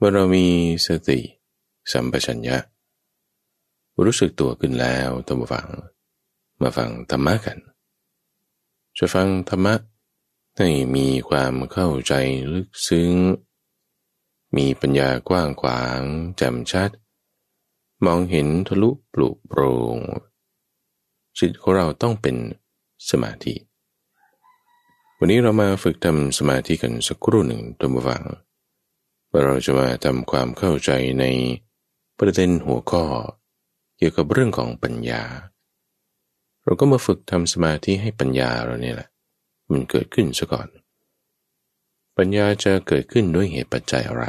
เมื่อเรามีสติ สัมปชัญญะรู้สึกตัวขึ้นแล้วตั้งฟัง มาฟังธรรมะกัน จะฟังธรรมะให้มีความเข้าใจลึกซึ้ง มีปัญญากว้างขวางแจ่มชัด มองเห็นทะลุปลุกโปรงจิตของเราต้องเป็นสมาธิ วันนี้เรามาฝึกทำสมาธิกันสักครู่หนึ่งตัวฟังงเราจะมาทำความเข้าใจในประเด็นหัวข้อเกี่ยวกับเรื่องของปัญญา เราก็มาฝึกทำสมาธิให้ปัญญาเราเนี่ยแหละ มันเกิดขึ้นซะก่อน ปัญญาจะเกิดขึ้นด้วยเหตุปัจจัยอะไร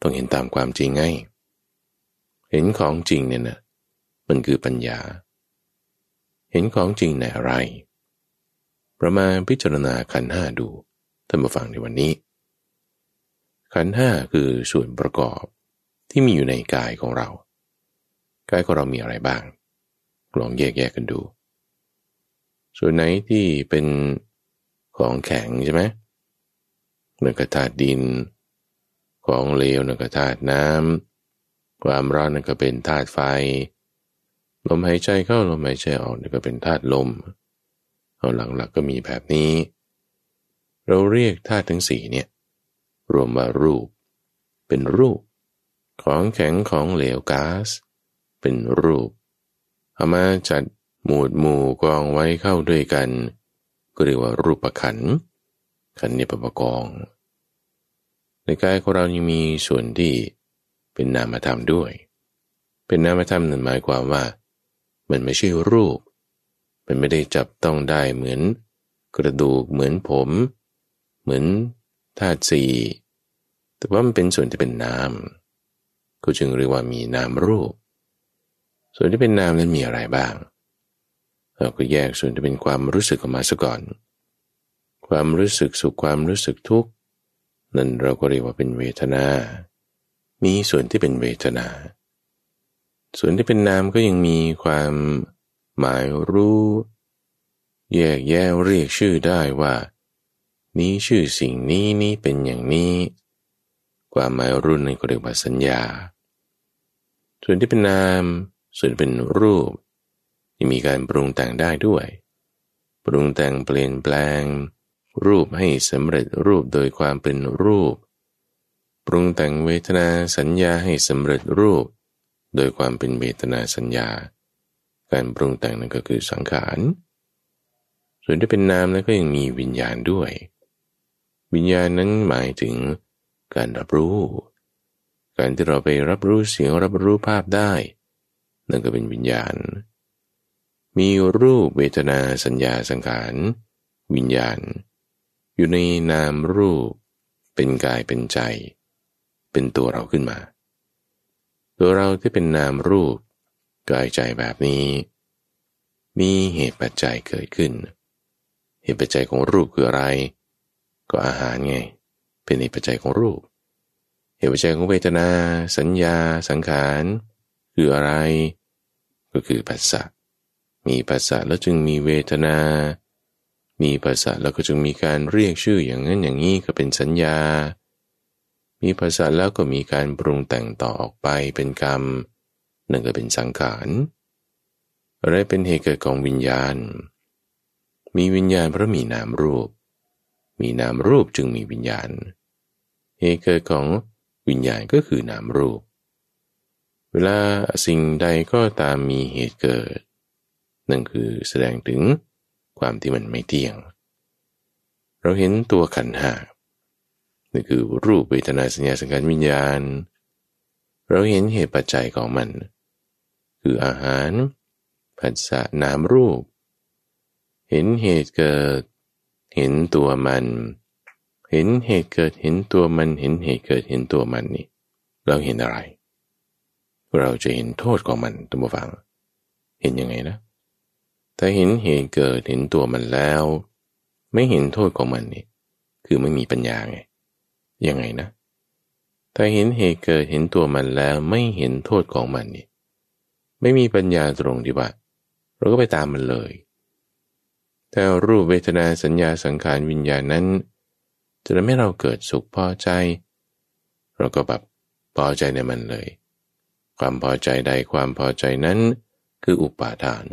ต้องเห็นตามความจริงไง เห็นของจริงเนี่ยนะมันคือปัญญา เห็นของจริงในอะไร ประมาณพิจารณาขันห้าดูท่านมาฟังในวันนี้ขันห้าคือ ส่วนประกอบ ที่มีอยู่ในกายของเรา กาย ของเรามีอะไร บ้าง ลองแยกแยกกันดู ส่วนไหนที่เป็น ของแข็ง ใช่ไหมหนือนกระถาดิน ของ เหลวหนื่งกระถาน้ำความ ร้อนนันก็เป็น ธาตุ ไฟ ลมหายใจเข้า ลมหายใจออกนันก็เป็น ธาตุ ลมเอาหลังๆ ก็มี แบบ นี้ เราเรียก ธาตุ ทั้งสี่เนี่ยรวมว่ารูป เป็นรูป ของแข็งของเหลวก๊าซเป็นรูปเอามาจัดหมวดหมู่กองไว้เข้าด้วยกันก็เรียกว่ารูปขัน ขันนี้ปปกอง ในกายของเรายังมีส่วนที่เป็นนามธรรมด้วย เป็นนามธรรมนั่นหมายความว่า มันไม่ใช่รูปมันไม่ได้จับต้องได้เหมือน กระดูกเหมือนผม เหมือนธาตุสี่แต่ว่ามันเป็นส่วนที่เป็นนามก็จึงเรียกว่ามีนามรูป ส่วนที่เป็นนามนั้นมีอะไรบ้าง เราก็แยกส่วนที่เป็นความรู้สึกออกมาซะก่อน ความรู้สึกสุขความรู้สึกทุกข์นั่นเราก็เรียกว่าเป็นเวทนา มีส่วนที่เป็นเวทนา ส่วนที่เป็นนามก็ยังมีความหมายรู้แยกแยะเรียกชื่อได้ว่านี้ชื่อสิ่งนี้นี้เป็นอย่างนี้ ความหมายรุ่นในก็เรียกว่าสัญญา ส่วนที่เป็นนามส่วนเป็นรูปที่มีการปรุงแต่งได้ด้วย ปรุงแต่งเปลี่ยนแปลง รูปให้สำเร็จรูปโดยความเป็นรูป ปรุงแต่งเวทนาสัญญาให้สำเร็จรูป โดยความเป็นเวทนาสัญญา การปรุงแต่งนั้นก็คือสังขารส่วนที่เป็นนามนั้นก็ยังมีวิญญาณด้วยวิญญาณนั้นหมายถึงการรับรู้ การที่เราไปรับรู้เสียงรับรู้ภาพได้ นั่นก็เป็นวิญญาณ มีรูปเวทนาสัญญาสังขาร วิญญาณ อยู่ในนามรูปเป็นกายเป็นใจ เป็นตัวเราขึ้นมา ตัวเราที่เป็นนามรูป กายใจแบบนี้ มีเหตุปัจจัยเกิดขึ้น เหตุปัจจัยของรูปคืออะไรก็อาหารไงเป็นเหตุปัจจัยของรูป เหตุปัจจัยของเวทนา สัญญาสังขารคืออะไร ก็คือภาษะมีภาษาแล้วจึงมีเวทนา มีภาษาแล้วก็จึงมีการเรียกชื่ออย่างนั้นอย่างนี้ก็เป็นสัญญา มีภาษาแล้วก็มีการปรุงแต่งต่อออกไปเป็นกรรมหนึ่งก็เป็นสังขารอะไรเป็นเหตุเกิดของวิญญาณ มีวิญญาณเพราะมีนามรูปมีนามรูปจึงมีวิญญาณ เหตุเกิดของวิญญาณก็คือนามรูป เวลาสิ่งใดก็ตามมีเหตุเกิดนั่นคือแสดงถึงความที่มันไม่เที่ยง เราเห็นตัวขันหานั่นคือรูปเวทนาสัญญาสังขารวิญญาณ เราเห็นเหตุปัจจัย ของ มัน คืออาหารผัสสะนามรูป เห็นเหตุเกิดเห็นตัวมัน เห็นเหตุเกิด เห็นตัวมัน เห็นเหตุเกิด เห็นตัวมันนี่ เราเห็นอะไร เราจะเห็นโทษของมันตัวฟัง เห็นยังไงนะถ้าเห็นเหตุเกิด เห็นตัวมันแล้ว ไม่เห็นโทษของมันนี่ คือไม่มีปัญญาไง ยังไงนะถ้าเห็นเหตุเกิด เห็นตัวมันแล้วไม่เห็นโทษของมันนี่ ไม่มีปัญญาตรงที่ว่าเราก็ไปตามมันเลยแต่รูปเวทนาสัญญาสังขารวิญญาณนั้น จะทำให้เราเกิดสุขพอใจ เราก็แบบพอใจในมันเลย ความพอใจใดความพอใจนั้น คืออุปาทาน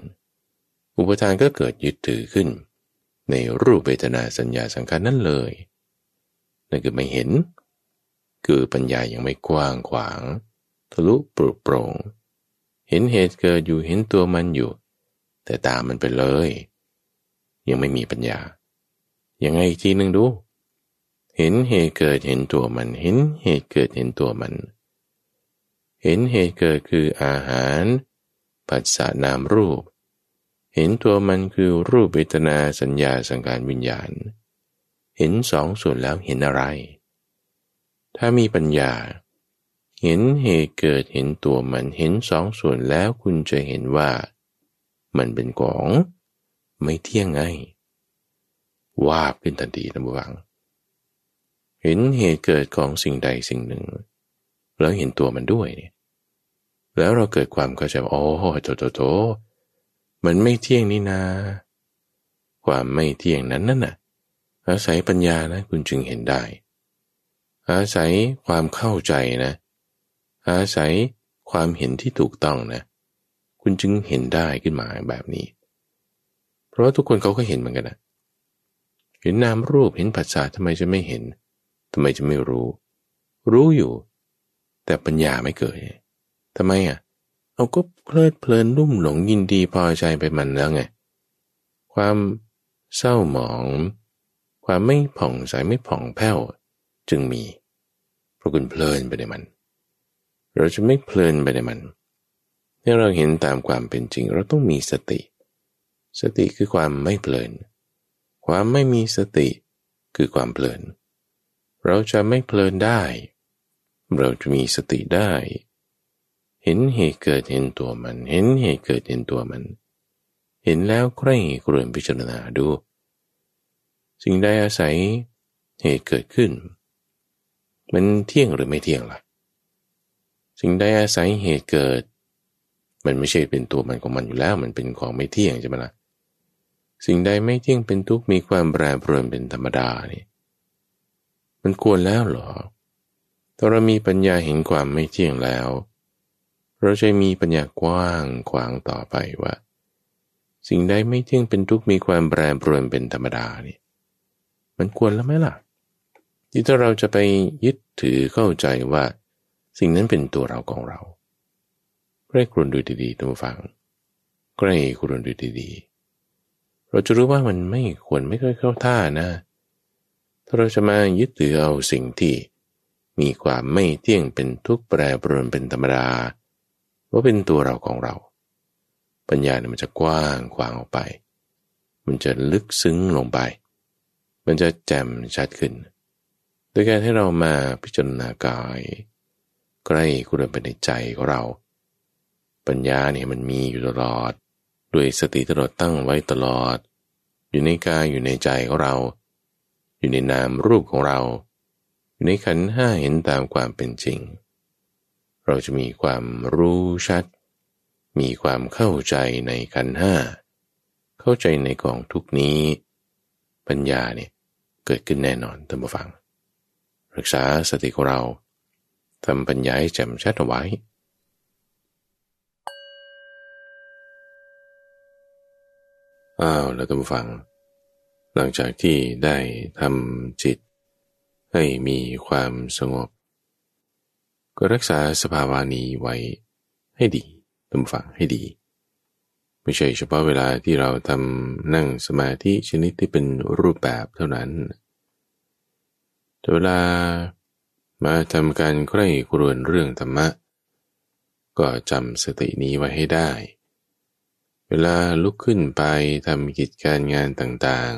อุปาทานก็เกิดยึดถือขึ้น ในรูปเวทนาสัญญาสังขารนั้นเลยนั่นคือไม่เห็น คือปัญญายังไม่กว้างขวาง ทะลุปรุโปรงเห็นเหตุเกิดอยู่เห็นตัวมันอยู่ แต่ตามมันไปเลยยังไม่มีปัญญา ยังไงอีกทีหนึ่งดู เห็นเหตุเกิดเห็นตัวมัน เห็นเหตุเกิดเห็นตัวมัน เห็นเหตุเกิดคืออาหาร ปัสสะนามรูป เห็นตัวมันคือรูปเวทนาสัญญาสังการวิญญาณ เห็นสองส่วนแล้วเห็นอะไร ถ้ามีปัญญา เห็นเหตุเกิดเห็นตัวมัน เห็นสองส่วนแล้วคุณจะเห็นว่า มันเป็นของไม่เที่ยงไงวาเขึ้นทันทีนะบวัง เห็นเหตุเกิดของสิ่งใดสิ่งหนึ่ง แล้วเห็นตัวมันด้วยเนี่ย แล้วเราเกิดความเข้าใจว่โอ้โถโถโถมันไม่เที่ยงนี่นาความไม่เที่ยงนั้นนั่นน่ะ อาศัยปัญญานะ คุณจึงเห็นได้ อาศัยความเข้าใจนะ อาศัยความเห็นที่ถูกต้องนะ คุณจึงเห็นได้ขึ้นมาแบบนี้เพราะทุกคนเขาก็เห็นเหมือนกันนะเห็นนามรูปเห็นภาษาทำไมจะไม่เห็น ทำไมจะไม่รู้ รู้อยู่ แต่ปัญญาไม่เกิดทำไมอ่ะเราก็เพลิดเพลินรุ่มหลงยินดีพอใจไปมันแล้วไงความเศร้าหมอง ความไม่ผ่องใสไม่ผ่องแผ้วจึงมี เพราะคุณเพลินไปในมัน เราจะไม่เพลินไปในมันเมื่อเราเห็นตามความเป็นจริงเราต้องมีสติเสติคือความไม่เพลิน ความไม่มีสติคือความเพลิน เราจะไม่เพลินได้ เราจะมีสติได้ เห็นเหตุเกิดเห็นตัวมัน เห็นเหตุเกิดเห็นตัวมัน เห็นแล้วใคร่ครวนพิจารณาดู สิ่งใดอาศัยเหตุเกิดขึ้น มันเที่ยงหรือไม่เที่ยงล่ะ สิ่งใดอาศัยเหตุเกิด มันไม่ใช่เป็นตัวมันของมันอยู่แล้ว มันเป็นของไม่เที่ยงใช่ไหมละ่ะสิ่งใดไม่เที่ยงเป็นทุกข์มีความแปรปรวนเป็นธรรมดานี่มันควรแล้วหรอถ้าเรามีปัญญาเห็นความไม่เที่ยงแล้วเราจะมีปัญญากว้างขวางต่อไปว่า สิ่งใดไม่เที่ยงเป็นทุกข์มีความแปรปรวนเป็นธรรมดานี่มันควรแล้วไหมล่ะ ที่ถ้าเราจะไปยึดถือเข้าใจว่า สิ่งนั้นเป็นตัวเราของเราใกล้ครุนดูดีๆทุกฟังใกล้ครุนดูดีๆเราจะรู้ว่ามันไม่ควรไม่ค่อยเข้าท่านะ ถ้าเราจะมายึดถือเอาสิ่งที่มีความไม่เที่ยงเป็นทุกขแปรปรวนเป็นธรรมดาว่าเป็นตัวเราของเรา ปัญญาเนี่ยมันจะกว้างกว้างออกไป มันจะลึกซึ้งลงไป มันจะแจ่มชัดขึ้นโดยการให้เรามาพิจารณากาย ใกล้คุณเป็นในใจของเรา ปัญญาเนี่ยมันมีอยู่ตลอดด้วยสติตลอดตั้งไว้ตลอด อยู่ในกายอยู่ในใจของเรา อยู่ในนามรูปของเราอยู่ในขันห้าเห็นตามความเป็นจริง เราจะมีความรู้ชัด มีความเข้าใจในขันห้าเข้าใจในกองทุกนี้ ปัญญาเนี่ยเกิดขึ้นแน่นอนท่านผู้ฟังรักษาสติของเราทำปัญญาให้แจ่มชัดเอาไว้อ้าวแล้วท่านฟัง หลังจากที่ได้ทำจิต ให้มีความสงบ ก็รักษาสภาวานี้ไว้ให้ดีทำฟังให้ดี ไม่ใช่เฉพาะเวลาที่เราทำนั่งสมาธิ ชนิดที่เป็นรูปแบบเท่านั้นแต่เวลา มาทำการใคร่ครวญเรื่องธรรมะ ก็จำสตินี้ไว้ให้ได้เวลาลุกขึ้นไปทำกิจการงานต่าง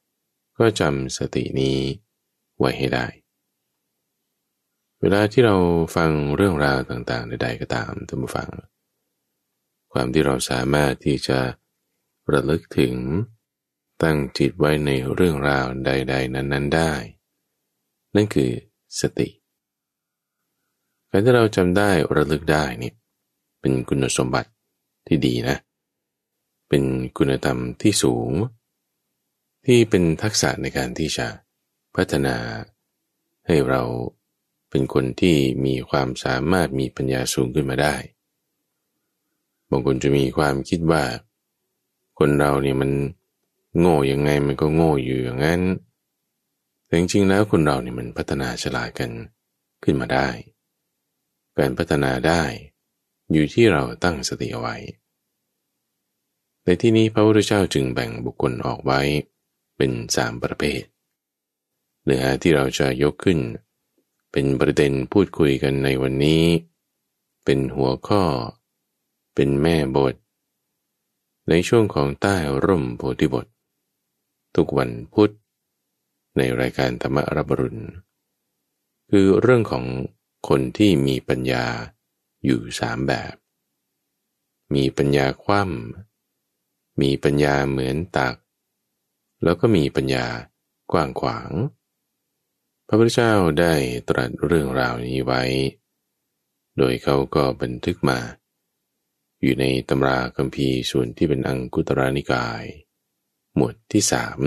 ๆ ก็จำสตินี้ไว้ให้ได้ เวลาที่เราฟังเรื่องราวต่างๆใด ๆ ก็ตามท่านผู้ฟัง ความที่เราสามารถที่จะระลึกถึงตั้งจิตไว้ในเรื่องราวใดๆนั้นๆได้ นั่นคือสติการที่เราจำได้ระลึกได้นี่ เป็นคุณสมบัติที่ดีนะเเป็นคุณธรรมที่สูง ที่เป็นทักษะในการที่จะพัฒนาให้เราเป็นคนที่มีความสามารถมีปัญญาสูงขึ้นมาได้บางคนจะมีความคิดว่า คนเราเนี่ยมันโง่ยังไงมันก็โง่อยู่อย่างนั้นแต่จริงๆแล้วคนเราเนี่ยมันพัฒนาฉลาดกันขึ้นมาได้ การพัฒนาได้อยู่ที่เราตั้งสติเอาไว้ในที่นี้พระพุทธเจ้าจึงแบ่งบุคคลออกไว้เป็นสามประเภท เนื้อหาที่เราจะยกขึ้นเป็นประเด็นพูดคุยกันในวันนี้ เป็นหัวข้อ เป็นแม่บท ในช่วงของใต้ร่มโพธิบท ทุกวันพุธ ในรายการธรรมรับรุณคือเรื่องของคนที่มีปัญญาอยู่สามแบบ มีปัญญาคว่ำมีปัญญาเหมือนตัก แล้วก็มีปัญญากว้างขวาง พระพุทธเจ้าได้ตรัสเรื่องราวนี้ไว้ โดยเขาก็บันทึกมา อยู่ในตำราคัมภีร์ส่วนที่เป็นอังคุตรานิกาย หมวดที่สาม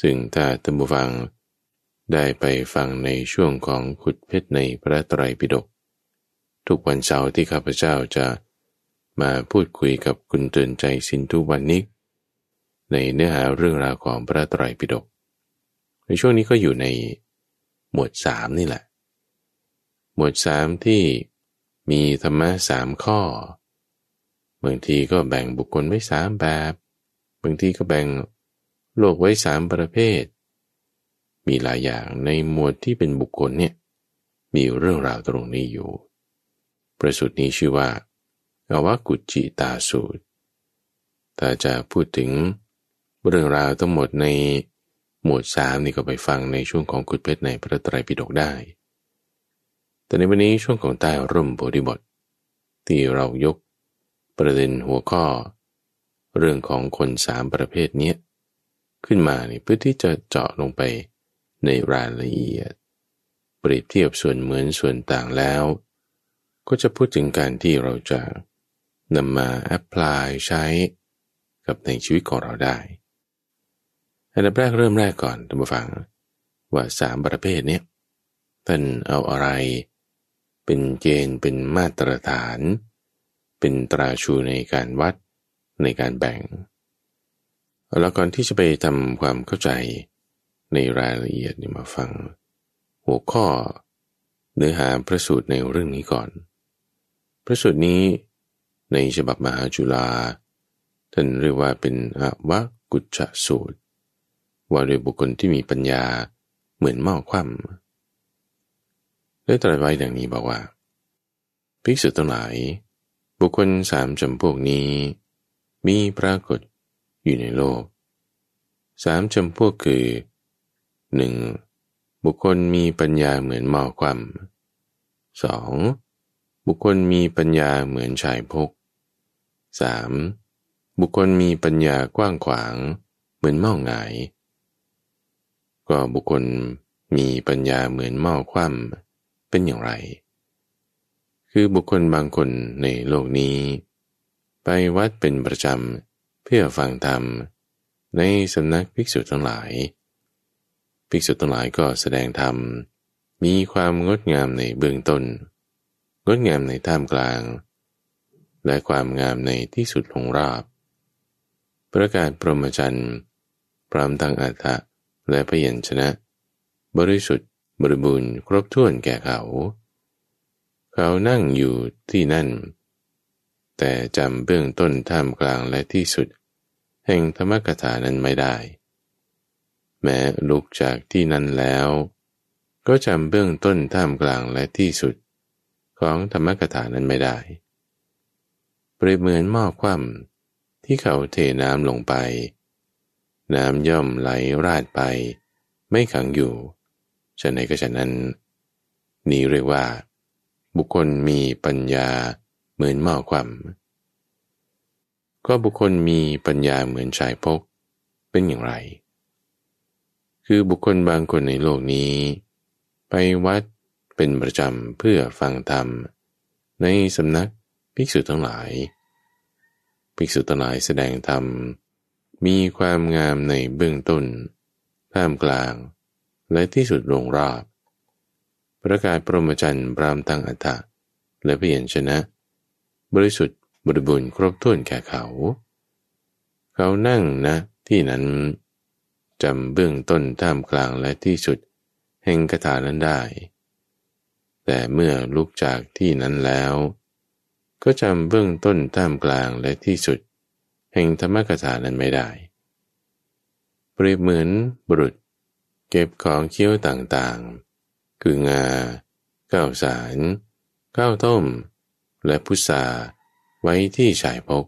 ซึ่งถ้าตัมบูฟังได้ไปฟังในช่วงของขุดเพชรในพระไตรปิฎกทุกวันเสาร์ที่ข้าพเจ้าจะมาพูดคุยกับคุณเตือนใจสินทุวันนิกในเนื้อหาเรื่องราวของพระตรัยปิฎกในช่วงนี้ก็อยู่ในหมวดสามนี่แหละ หมวดสามที่มีธรรมะสามข้อบางทีก็แบ่งบุคคลไว้สามแบบบางทีก็แบ่งโลกไว้สามประเภท มีหลายอย่างในหมวดที่เป็นบุคคลเนี่ยมีเรื่องราวตรงนี้อยู่ ประสุดนี้ชื่อว่าอวกุจิตาสูตร แต่จะพูดถึงเรื่องราวทั้งหมดในหมวดสามนี่ก็ไปฟังในช่วงของกุฎเพชรในพระไตรปิฎกได้ แต่ในวันนี้ช่วงของใต้ร่มโพธิบท ที่เรายกประเด็นหัวข้อ เรื่องของคนสามประเภทนี้ขึ้นมาเนี่เพื่อที่จะเจาะลงไปในรายละเอียดเปรียบเทียบส่วนเหมือนส่วนต่างแล้ว ก็จะพูดถึงการที่เราจะนำมาแอพพลายใช้ กับในชีวิตของเราได้อันดับแรกเริ่มแรกก่อนท่านผู้ฟัง ว่าสามประเภทนี้ท่านเอาอะไรเป็นเกณฑ์เป็นมาตรฐาน เป็นตราชูในการวัดในการแบ่ง แล้วก่อนที่จะไปทำความเข้าใจในรายละเอียดนี่มาฟังหัวข้อ เนื้อ หาพระสูตรในเรื่องนี้ก่อน พระสูตรนี้ในฉบับมหาจุฬาท่านเรียกว่าเป็นอวกุจสูตร ว่า้วยบุคคลที่มีปัญญาเหมือนหม้อคว่ำได้ตรัสไว้ดังนี้บอกว่าภิกษุทั้งหลาย บุคคลสามจำพวกนี้ มีปรากฏอยู่ในโลกสามจำพวกคือ 1. บุคคลมีปัญญาเหมือนหม้อคว่ำสองบุคคลมีปัญญาเหมือนชายพก 3. บุคคลมีปัญญากว้างขวาง เหมือนหม้อหงาย ก็บุคคลมีปัญญาเหมือนหม้อคว่ำเป็นอย่างไร คือบุคคลบางคนในโลกนี้ ไปวัดเป็นประจำเพื่อฟังธรรมในสำนักภิกษุทั้งหลาย ภิกษุทั้งหลายก็แสดงธรรมมีความงดงามในเบื้องต้น งดงามในท่ามกลางและความงามในที่สุดของราบ ประกาศพรหมจรรย์พรามทางอัฏฐะและพยัญชนะ บริสุทธิ์บริบูรณ์ครบถ้วนแก่เขา เขานั่งอยู่ที่นั่น แต่จำเบื้องต้นท่ามกลางและที่สุด แห่งธรรมกถานั้นไม่ได้ แม้ลุกจากที่นั้นแล้ว ก็จำเบื้องต้นท่ามกลางและที่สุด ของธรรมกถานั้นไม่ได้เปรียบเหมือนหม้อคว่ำที่เขาเทน้ำลงไป น้ำย่อมไหลราดไป ไม่ขังอยู่ ฉะนั้นก็ฉะนั้น นี่เรียกว่า บุคคลมีปัญญาเหมือนหม้อคว่ำก็บุคคลมีปัญญาเหมือนชายพกเป็นอย่างไร คือบุคคลบางคนในโลกนี้ ไปวัดเป็นประจำ เพื่อฟังธรรมในสำนักภิกษุทั้งหลาย ภิกษุทั้งหลายแสดงธรรม มีความงามในเบื้องต้น ท่ามกลาง และที่สุดลงราบประกาศปรมจันทร์บรามตังอัฏฐะและเพียรชนะ บริสุทธิ์บริบูรณ์ครบถ้วนแก่เขา เขานั่งนะที่นั้นจำเบื้องต้นท่ามกลางและที่สุดแห่งคาถานั้นได้ แต่เมื่อลุกจากที่นั้นแล้วก็จำเบื้องต้น ท่ามกลางและที่สุด แห่งธรรมกถานั้นไม่ได้ เปรียบเหมือนบุรุษ เก็บของเคี้ยวต่างๆ คืองาก้าวสารก้าวต้ม และพุษาไว้ที่ชายพก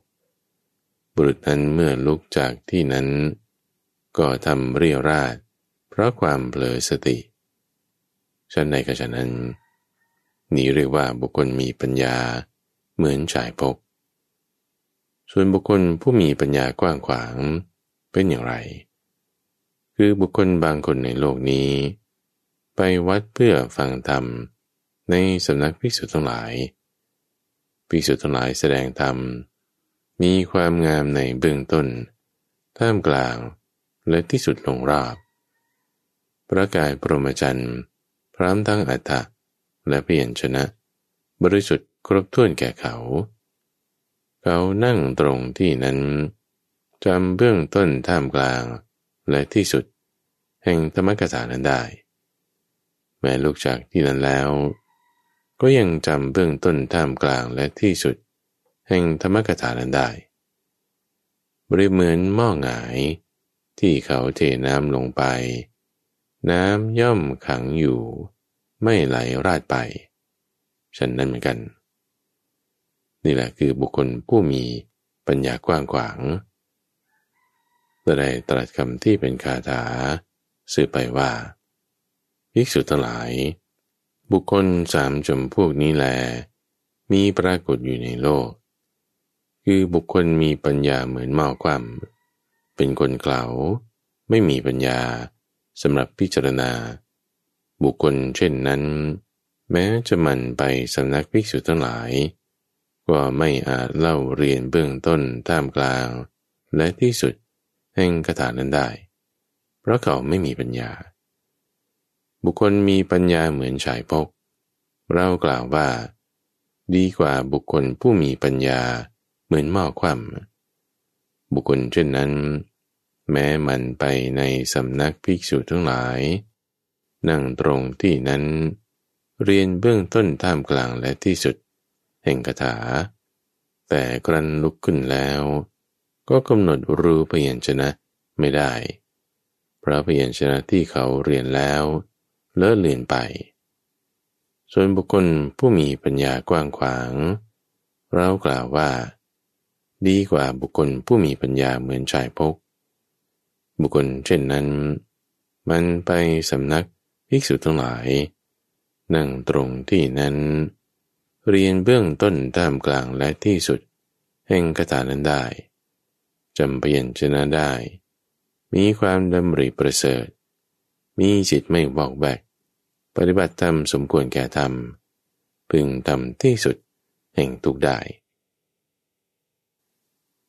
บุรุษนั้นเมื่อลุกจากที่นั้น ก็ทำเรียราดเพราะความเผลอสติฉันในกระฉะนั้น นี้เรียกว่าบุคคลมีปัญญาเหมือนชายพก ส่วนบุคคลผู้มีปัญญากว้างขวางเป็นอย่างไร คือบุคคลบางคนในโลกนี้ ไปวัดเพื่อฟังธรรมในสำนักภิกษุทั้งหลายภิกษุทั้งหลายแสดงธรรม มีความงามในเบื้องต้น ท่ามกลาง และที่สุดลงราบ ประกายปรมจันทร์พร้อมทั้งอัตฐะและเปลี่ยนชนะบริสุทธิ์ครบถ้วนแก่เขา เขานั่งตรงที่นั้นจำเบื้องต้นท่ามกลางและที่สุด แห่งธรรมกถานั้นได้ แม้ลูกจากที่นั้นแล้ว ก็ยังจำเบื้องต้นท่ามกลางและที่สุด แห่งธรรมกถานั้นได้ บริเหมือนหม้อหงาย ที่เขาเทน้ำลงไป น้ำย่อมขังอยู่ ไม่ไหลราดไป ฉันนั้นเหมือนกันนี่แหละคือบุคคลผู้มีปัญญากว้างขวางได้ตรัสคำที่เป็นคาถาสื่อไปว่าภิกษุทั้งหลาย บุคคลสามจมพวกนี้แล มีปรากฏอยู่ในโลก คือบุคคลมีปัญญาเหมือนเมาคว่ำเป็นคนเกลาไม่มีปัญญาสำหรับพิจารณา บุคคลเช่นนั้น แม้จะมันไปสำนักภิกษุทั้งหลายก็ไม่อาจเล่าเรียนเบื้องต้นท่ามกลาง และที่สุดแห่งคาถานั้นได้ เพราะเขาไม่มีปัญญา บุคคลมีปัญญาเหมือนชายพก เรากล่าวว่า ดีกว่าบุคคลผู้มีปัญญาเหมือนหม้อคว่ำบุคคลเช่นนั้น แม้มันไปในสำนักภิกษุทั้งหลาย นั่งตรงที่นั้น เรียนเบื้องต้นท่ามกลางและที่สุดแห่งคาถา แต่ครั้นลุกขึ้นแล้ว ก็กำหนดรู้พยนชนะไม่ได้พระพยัญชนะที่เขาเรียนแล้วเลิศเลือนไป ส่วนบุคคลผู้มีปัญญากว้างขวาง เรากล่าวว่า ดีกว่าบุคคลผู้มีปัญญาเหมือนชายพก บุคคลเช่นนั้น มันไปสำนักภิกษุทั้งหลายนั่งตรงที่นั้นเรียนเบื้องต้นตามกลางและที่สุด แห่งกถานั้นได้จำเปลี่ยนชนะได้ มีความดำริประเสริฐ มีจิตไม่บอกแบกปฏิบัติธรรมสมควรแก่ธรรมพึงทำที่สุดแห่งทุกได้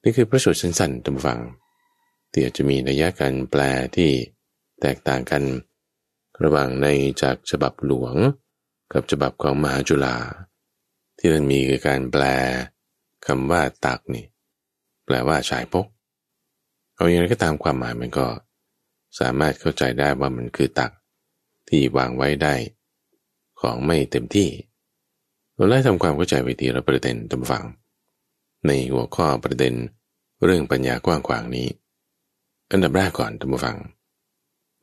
นี่คือพระสูตรสั้นๆตำฟังตี่ยจจะมีนัยการแปลที่แตกต่างกัน ระหว่างในจากฉบับหลวง กับฉบับของมหาจุฬาที่มันมีคือการแปลคำว่าตักนี่แปลว่าชายพก เอาอย่างไรก็ตามความหมายมันก็ สามารถเข้าใจได้ว่ามันคือตัก ที่วางไว้ได้ ของไม่เต็มที่เราไล่ทำความเข้าใจไปทีละประเด็นตามฟัง ในหัวข้อประเด็นเรื่องปัญญากว้างขวางนี้ อันดับแรกก่อนตามฟัง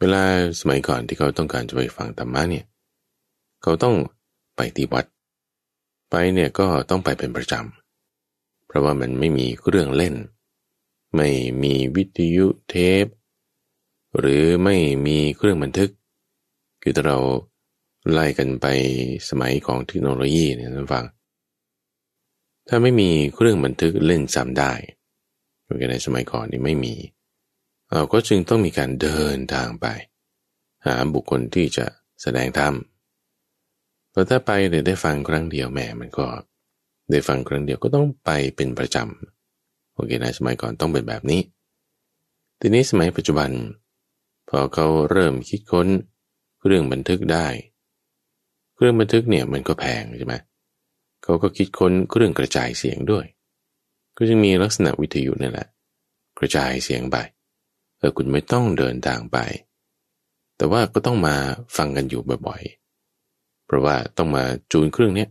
เวลาสมัยก่อนที่เขาต้องการจะไปฟังธรรมะเนี่ยเขาต้องไปที่วัดไปเนี่ยก็ต้องไปเป็นประจำ เพราะว่ามันไม่มีเครื่องเล่น ไม่มีวิทยุเทปหรือไม่มีเครื่องบันทึกคือถ้าเราไล่กันไปสมัยของเทคโนโลยีเนี่ยท่านฟัง ถ้าไม่มีเครื่องบันทึกเล่นซ้ำได้เหมือนกันในสมัยก่อนนี่ไม่มีเราก็จึงต้องมีการเดินทางไป หาบุคคลที่จะแสดงธรรมแต่ถ้าไปเนี่ยได้ฟังครั้งเดียวแหมมันก็ ได้ฟังครั้งเดียวก็ต้องไปเป็นประจำ โอเคนะสมัยก่อนต้องเป็นแบบนี้ ทีนี้สมัยปัจจุบัน พอเขาเริ่มคิดค้นเครื่องบันทึกได้ เครื่องบันทึกเนี่ยมันก็แพงใช่ไหมเขาก็คิดค้นเครื่องกระจายเสียงด้วย ก็จึงมีลักษณะวิทยุนี่แหละกระจายเสียงไปเออคุณไม่ต้องเดินทางไป แต่ว่าก็ต้องมาฟังกันอยู่บ่อยๆเพราะว่าต้องมาจูนเครื่องเนี้ย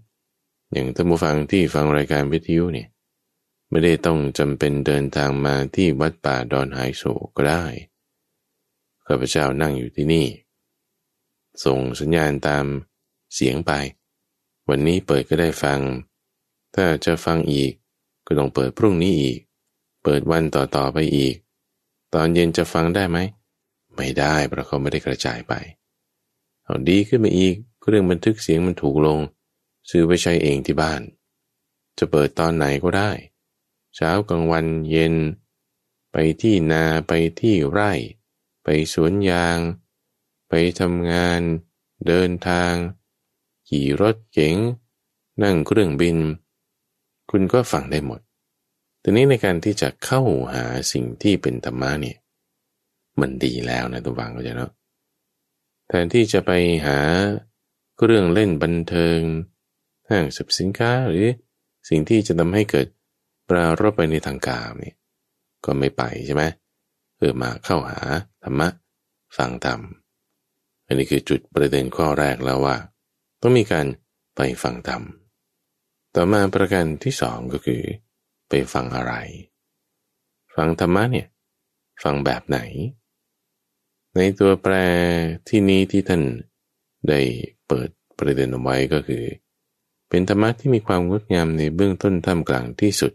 อย่างท่านผู้ฟังที่ฟังรายการวิทยุเนี่ย ไม่ได้ต้องจำเป็นเดินทางมาที่วัดป่าดอนหายโศก็ได้ข้าพเจ้านั่งอยู่ที่นี่ ส่งสัญญาณตามเสียงไป วันนี้เปิดก็ได้ฟัง ถ้าจะฟังอีกก็ต้องเปิดพรุ่งนี้อีก เปิดวันต่อๆไปอีก ตอนเย็นจะฟังได้ไหม ไม่ได้เพราะเขาไม่ได้กระจายไปเอาดีขึ้นมาอีกเครื่องบันทึกเสียงมันถูกลง ซื้อไปใช้เองที่บ้าน จะเปิดตอนไหนก็ได้ เช้ากลางวันเย็น ไปที่นาไปที่ไร่ ไปสวนยาง ไปทำงานเดินทางขี่รถเก๋ง นั่งเครื่องบิน คุณก็ฟังได้หมดทีนี้ในการที่จะเข้าหาสิ่งที่เป็นธรรมะเนี่ยมันดีแล้วนะตัววังก็จะเนาะแทนที่จะไปหาเรื่องเล่นบันเทิงห้างสรรพสินค้าหรือสิ่งที่จะทำให้เกิดปรารบไปในทางกามนี่ก็ไม่ไปใช่ไหมเออมาเข้าหาธรรมะฟังธรรมอันนี้คือจุดประเด็นข้อแรกแล้วว่า ต้องมีการไปฟังธรรมต่อมาประการที่สองก็คือไปฟังอะไร ฟังธรรมะเนี่ยฟังแบบไหน ในตัวแปรที่นี้ที่ท่านได้เปิดประเด็นเอาไว้ก็คือ เป็นธรรมะที่มีความงดงาม ในเบื้องต้นท่ามกลางที่สุด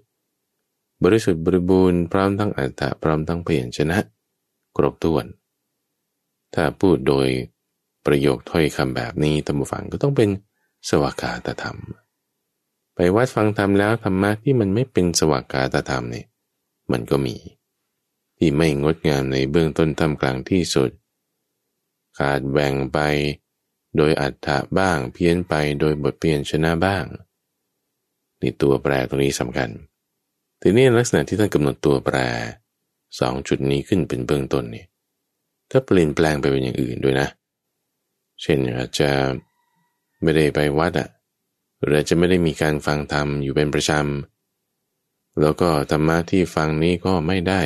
บริสุทธิ์บริบูรณ์พร้อมทั้งอัตตาพร้อมทั้งเพียรชนะครบถ้วน ถ้าพูดโดยประโยคถ้อยคำแบบนี้ธรรมฝังก็ต้องเป็นสวากาตธรรม ไปวัดฟังธรรมแล้วธรรมะที่มันไม่เป็นสวากาตธรรมเนี่ยมันก็มี ที่ไม่งดงามในเบื้องต้นท่ามกลางที่สุด ขาดแบ่งไปโดยอัฏฐะบ้างเพี้ยนไปโดยบทเปลี่ยนชนะบ้าง นี่ตัวแปรตรงนี้สำคัญทีนี้ลักษณะที่ท่านกำหนดตัวแปรสองจุดนี้ขึ้นเป็นเบื้องต้นนี่ถ้าเปลี่ยนแปลงไปเป็นอย่างอื่นด้วยนะ เช่นอาจจะไม่ได้ไปวัดอะหรือจจะไม่ได้มีการฟังธรรมอยู่เป็นประจำแล้วก็ธรรมะที่ฟังนี้ก็ไม่ได้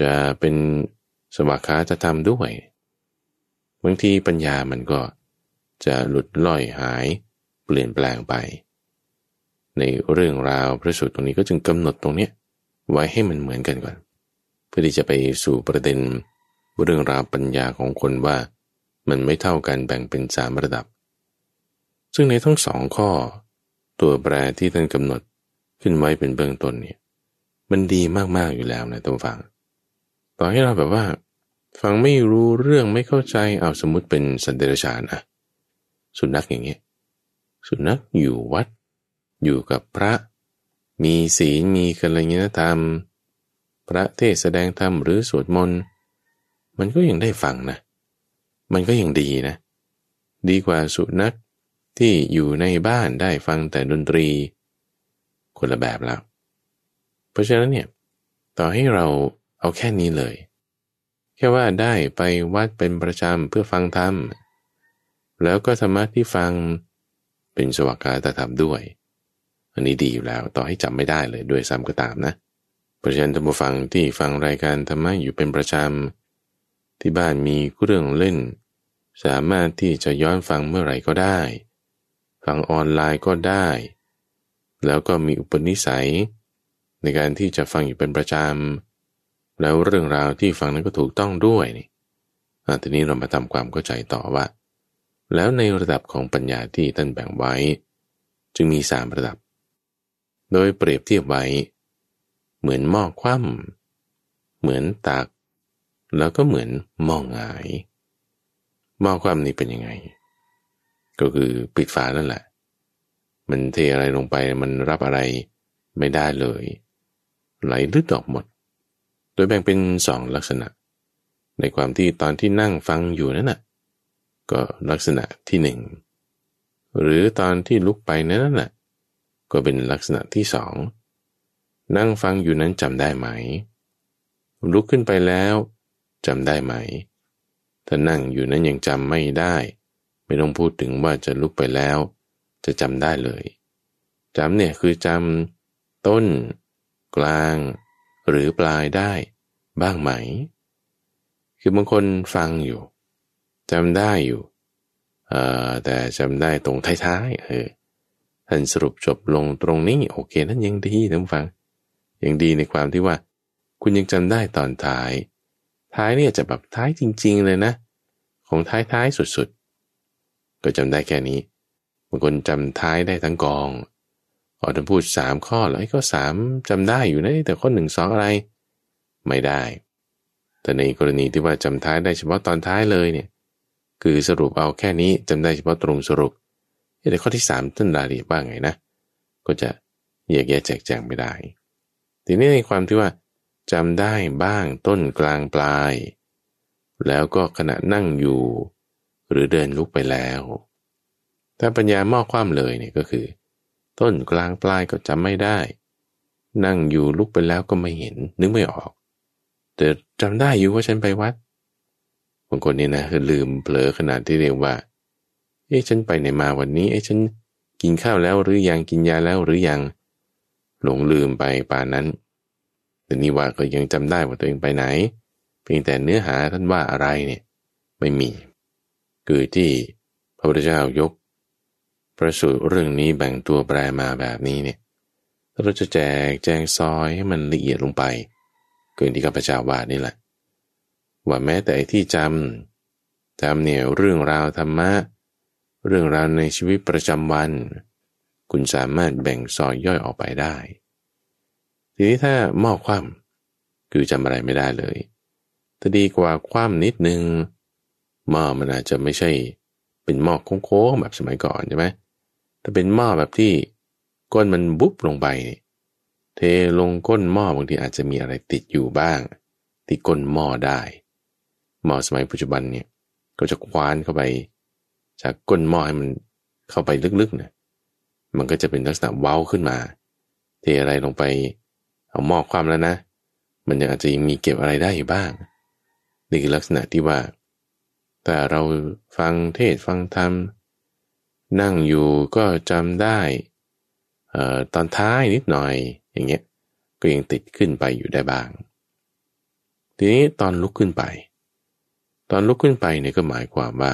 จะเป็นสบัติคาจะทำด้วยบางทีปัญญามันก็จะหลุดล่อยหาย เปลี่ยนแปลงไป ในเรื่องราวพระสูตรตรงนี้ก็จึงกำหนดตรงเนี้ยไว้ให้มันเหมือนกันก่อน เพื่อที่จะไปสู่ประเด็น เรื่องราวปัญญาของคนว่า มันไม่เท่ากันแบ่งเป็นสามระดับ ซึ่งในทั้งสองข้อ ตัวแปรที่ท่านกำหนดขึ้นไว้เป็นเบื้องต้นเนี่ยมันดีมาก ๆ อยู่แล้วนะท่านฟัง ต่อให้เราแบบว่า ฟังไม่รู้เรื่องไม่เข้าใจเอาสมมติเป็นสันเดรชานอะสุนัขอย่างเงี้ย สุนัขอยู่วัด อยู่กับพระ มีศีลมีกัลยาณธรรม พระเทศแสดงธรรม หรือสวดมนต์มันก็ยังได้ฟังนะ มันก็ยังดีนะ ดีกว่าสุนัขที่อยู่ในบ้านได้ฟังแต่ดนตรี คนละแบบแล้วเพราะฉะนั้นเนี่ยต่อให้เราเอาแค่นี้เลย แค่ว่าได้ไปวัดเป็นประจำเพื่อฟังธรรมแล้วก็ธรรมะที่ฟังเป็นสวากาตธรรมด้วย อันนี้ดีอยู่แล้วต่อให้จำไม่ได้เลยด้วยซ้ำก็ตามนะ เพราะฉะนั้นทัาฟังที่ฟังรายการธรรมะอยู่เป็นประจำที่บ้านมีเรื่องเล่น สามารถที่จะย้อนฟังเมื่อไหร่ก็ได้ ฟังออนไลน์ก็ได้ แล้วก็มีอุปนิสัย ในการที่จะฟังอยู่เป็นประจำแล้วเรื่องราวที่ฟังนั้นก็ถูกต้องด้วยนี่ทีนี้เรามาทำความเข้าใจต่อว่าแล้วในระดับของปัญญาที่ท่านแบ่งไว้ จึงมีสามระดับ โดยเปรียบเทียบไว้ เหมือนหม้อคว่ำเหมือนตัก แล้วก็เหมือนหม้องหงายหม้อคว่ำนี่เป็นยังไง ก็คือปิดฝานั่นแหละ มันเทอะไรลงไปมันรับอะไรไม่ได้เลย ไหลลึกออกหมด โดยแบ่งเป็นสองลักษณะ ในความที่ตอนที่นั่งฟังอยู่นั่นนห่ะก็ลักษณะที่หนึ่งหรือตอนที่ลุกไปนั้นน่ะก็เป็นลักษณะที่สองนั่งฟังอยู่นั้นจำได้ไหม ลุกขึ้นไปแล้วจำได้ไหมถ้านั่งอยู่นั้นยังจำไม่ได้ไม่ต้องพูดถึงว่าจะลุกไปแล้ว จะจำได้เลยจำเนี่ยคือจำต้น กลาง หรือปลายได้บ้างไหม คือบางคนฟังอยู่จำได้อยู่ แต่จำได้ตรงท้ายๆ เออท่านสรุปจบลงตรงนี้โอเค นั่นยังดีนะฟังยังดีในความที่ว่า คุณยังจำได้ตอนท้าย ท้ายเนี่ยจะแบบท้ายจริง ๆ เลยนะ ของท้ายๆสุดๆก็จำได้แค่นี้ บางคนจำท้ายได้ทั้งกองออานพูดสามข้อแล้วก็สามจำได้อยู่นะ แต่ข้อหนึ่งสองอะไร ไม่ได้ แต่ในกรณีที่ว่าจำท้ายได้เฉพาะตอนท้ายเลยเนี่ยคือสรุปเอาแค่นี้จำได้เฉพาะตรงสรุป แต่ข้อที่3ท่านรายลีบ้างไงนะ ก็จะแยกแยะแจกแจงไม่ได้ ทีนี้ในความที่ว่าจำได้บ้างต้นกลางปลาย แล้วก็ขณะนั่งอยู่ หรือเดินลุกไปแล้วถ้าปัญญามอกความเลยเนี่ยก็คือ ต้นกลางปลายก็จำไม่ได้ นั่งอยู่ลุกไปแล้วก็ไม่เห็นนึกไม่ออก แต่จำได้อยู่ว่าฉันไปวัดบางคนนี่นะลืมเผลอขนาดที่เรียกว่า เอ๊ะ ฉันไปไหนมาวันนี้เอ๊ะฉันกินข้าวแล้วหรือยังกินยาแล้วหรือยังหลงลืมไปป่านนั้น แต่นี่ว่าก็ยังจำได้ว่าตัวเองไปไหน เพียงแต่เนื้อหาท่านว่าอะไรเนี่ยไม่มีคือที่พระพุทธเจ้ายก ประสูตรเรื่องนี้แบ่งตัวแปรมาแบบนี้เนี่ยเราจะแจกแจงซอยให้มันละเอียดลงไป เกินที่กัปปเจาว่านี่แหละว่าแม้แต่ที่จำจำเนี่ยเรื่องราวธรรมะเรื่องราวในชีวิตประจำวัน คุณสามารถแบ่งซอยย่อยออกไปได้ ทีนี้ถ้าหม้อคว่ำคือจำอะไรไม่ได้เลย จะดีกว่าคว่ำนิดนึงหม้อมันอาจจะไม่ใช่เป็นหม้อโค้งๆแบบสมัยก่อนใช่ไหมถ้าเป็นหม้อแบบที่ก้นมันบุบลงไปเทลงก้นหม้อบางทีอาจจะมีอะไรติดอยู่บ้าง ที่ก้นหม้อได้หม้อสมัยปัจจุบันเนี่ยก็จะคว้านเข้าไป จากก้นหม้อให้มันเข้าไปลึกๆเนะมันก็จะเป็นลักษณะเว้าขึ้นมาเทอะไรลงไป เอาหม้อความแล้วนะ มันยังอาจจะยังมีเก็บอะไรได้อยู่บ้างนี่คือลักษณะที่ว่า แต่เราฟังเทศฟังธรรมนั่งอยู่ก็จำได้ตอนท้ายนิดหน่อยอย่างเงี้ยก็ยังติดขึ้นไปอยู่ได้บ้างทีนี้ตอนลุกขึ้นไปตอนลุกขึ้นไปเนี่ยก็หมายความว่า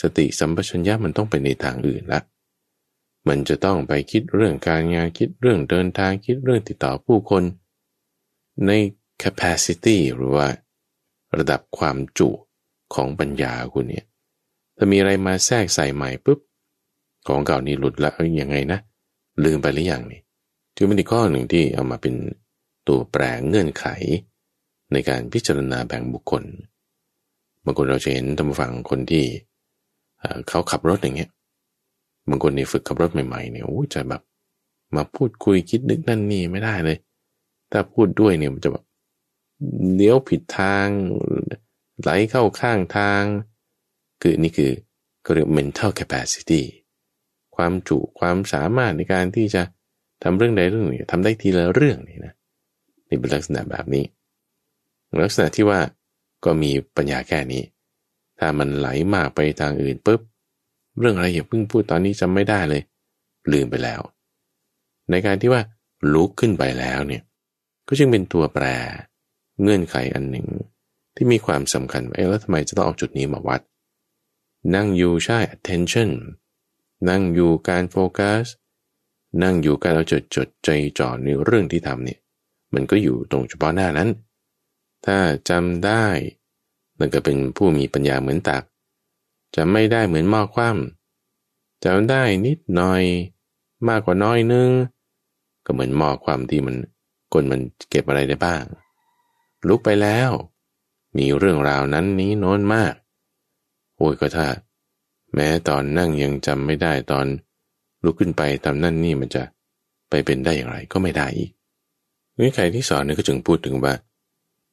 สติสัมปชัญญะมันต้องไปในทางอื่นละ มันจะต้องไปคิดเรื่องการงานคิดเรื่องเดินทาง คิดเรื่องติดต่อผู้คน ใน capacity หรือว่า ระดับความจุของปัญญาคุณเนี่ยถ้ามีอะไรมาแทรกใส่ใหม่ปุ๊บ ของเก่านี้หลุดละเอ้ยยังไงนะ ลืมไปหรือยังนี่จือเป็นอีกข้อหนึ่งที่เอามาเป็นตัวแปรเงื่อนไข ในการพิจารณาแบ่งบุคคลบางคนเราจะเห็นทำฝั่งคนที่เขาขับรถอย่างเงี้ย บางคนนี่ฝึกขับรถใหม่ๆ เนี่ยโอ้จะแบบมาพูดคุยคิดนึก นั่นนี่ไม่ได้เลย ถ้าพูดด้วยเนี่ยมันจะแบบเลี้ยวผิดทางไหลเข้าข้างทาง คือนี่คือก็เรียก mental capacity ความจุความสามารถในการที่จะทำเรื่องใดเรื่องหนึ่งทำได้ทีละเรื่องนี่นะนี่เป็นลักษณะแบบนี้ ลักษณะที่ว่าก็มีปัญญาแค่นี้ ถ้ามันไหลมากไปทางอื่นปุ๊บ เรื่องอะไรอย่าเพิ่งพูดตอนนี้จำไม่ได้เลย ลืมไปแล้ว ในการที่ว่าลุกขึ้นไปแล้วเนี่ยก็จึงเป็นตัวแปร เงื่อนไขอันหนึ่ง ที่มีความสำคัญเอ๊ะแล้วทำไมจะต้องเอาจุดนี้มาวัด นั่งอยู่ใช่ attention นั่งอยู่การโฟกัสนั่งอยู่การเอาจดจดใจจ่อในเรื่องที่ทำเนี่ยมันก็อยู่ตรงเฉพาะหน้านั้นถ้าจำได้ นั่นก็เป็นผู้มีปัญญาเหมือนตักจำไม่ได้เหมือนหม้อคว่ำจำได้นิดหน่อยมากกว่าน้อยนึง ก็เหมือนหม้อคว่ำที่มันก้นมันเก็บอะไรได้บ้าง ลุกไปแล้ว มีเรื่องราวนั้นนี้โน้นมาก โอ้ยก็ถ้าแม้ตอนนั่งยังจำไม่ได้ตอนลุกขึ้นไปทำนั่นนี่มันจะไปเป็นได้อย่างไร ก็ไม่ได้อีกนี่ใครที่สอนเนี่ยก็จึงพูดถึงว่า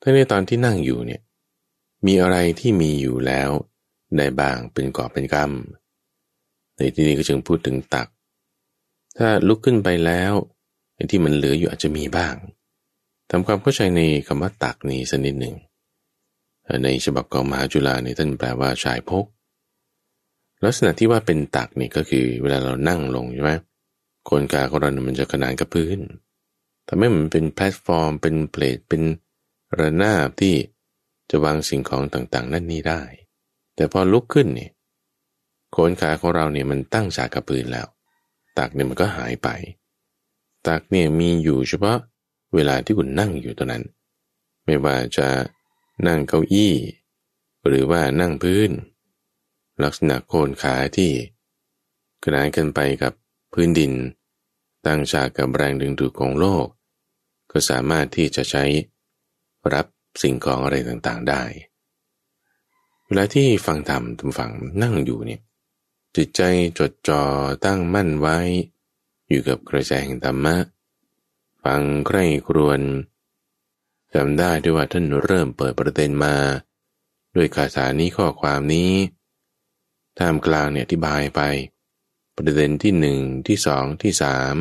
ถ้าในตอนที่นั่งอยู่เนี่ยมีอะไรที่มีอยู่แล้ว ในบางเป็นกอบเป็นกำในที่นี้ก็จึงพูดถึงตัก ถ้าลุกขึ้นไปแล้วไอ้ที่มันเหลืออยู่อาจจะมีบ้างทำความเข้าใจในคำว่าตักนี้สักนิดหนึ่งในฉบับของมหาจุฬาในท่านแปลว่าชายพก ลักษณะที่ว่าเป็นตักนี่ก็คือเวลาเรานั่งลงใช่ไหมคนกาของเรามันจะขนานกับพื้นทำให้มันเป็นแพลตฟอร์ม เป็นเพลทเป็นระนาบที่จะวางสิ่งของต่างๆ นั่นนี่ได้ แต่พอลุกขึ้นเนี่ยโขนขาของเราเนี่ยมันตั้งฉากกับพื้นแล้วตักเนี่ยมันก็หายไปตักเนี่ยมีอยู่เฉพาะเวลาที่คุณนั่งอยู่ตอนนั้น ไม่ว่าจะนั่งเก้าอี้ หรือว่านั่งพื้น ลักษณะโคนขาที่ขนานกันไปกับพื้นดิน ตั้งฉากกับแรงดึงดูดของโลก ก็สามารถที่จะใช้รับสิ่งของอะไรต่างๆได้ เวลาที่ฟังธรรมทุกฝังนั่งอยู่เนี่ยจิตใจจดจ่อตั้งมั่นไว้ อยู่กับกระแสแห่งธรรมะ ฟังใคร่ครวญจำได้ด้วยว่าท่านเริ่มเปิดประเด็นมา ด้วยคาถานี้ข้อความนี้ท่ามกลางเนี่ยอธิบายไป ประเด็นที่หนึ่งที่สองที่สาม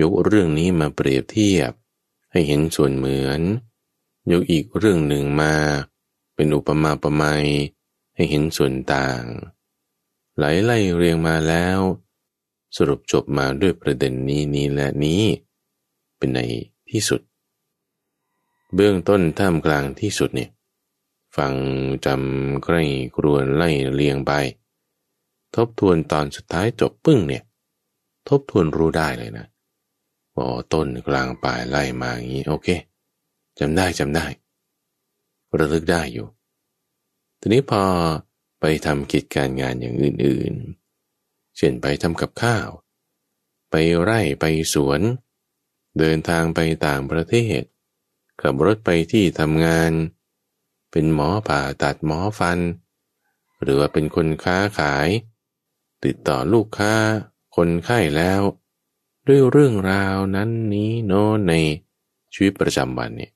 ยกเรื่องนี้มาเปรียบเทียบให้เห็นส่วนเหมือนยกอีกเรื่องหนึ่งมาเป็นอุปมาประไมยให้เห็นส่วนต่างหลายไล่เรียงมาแล้ว สรุปจบมาด้วยประเด็นนี้นี้และนี้เป็นในที่สุด เบื้องต้นท่ามกลางที่ สุดเนี่ยฟังจำใกล้ครวนไล่เรียงไป ทบ ทวนตอนสุดท้ายจบปึ้งเนี่ยทบทวนรู้ ได้เลยนะอ๋อต้นกลางปลายไล่ มาอย่างนี้โอเคจำได้ จำได้ระลึกได้อยู่ทีนี้พอไปทำกิจการงานอย่างอื่นๆ เช่นไปทำกับข้าว ไปไร่ไปสวน เดินทางไปต่างประเทศขับรถไปที่ทำงาน เป็นหมอผ่าตัดหมอฟัน หรือว่าเป็นคนค้าขาย ติดต่อลูกค้า คนไข้แล้ว ด้วยเรื่องราวนั้นนี้โน้ในชีวิตประจำวันเนี่ย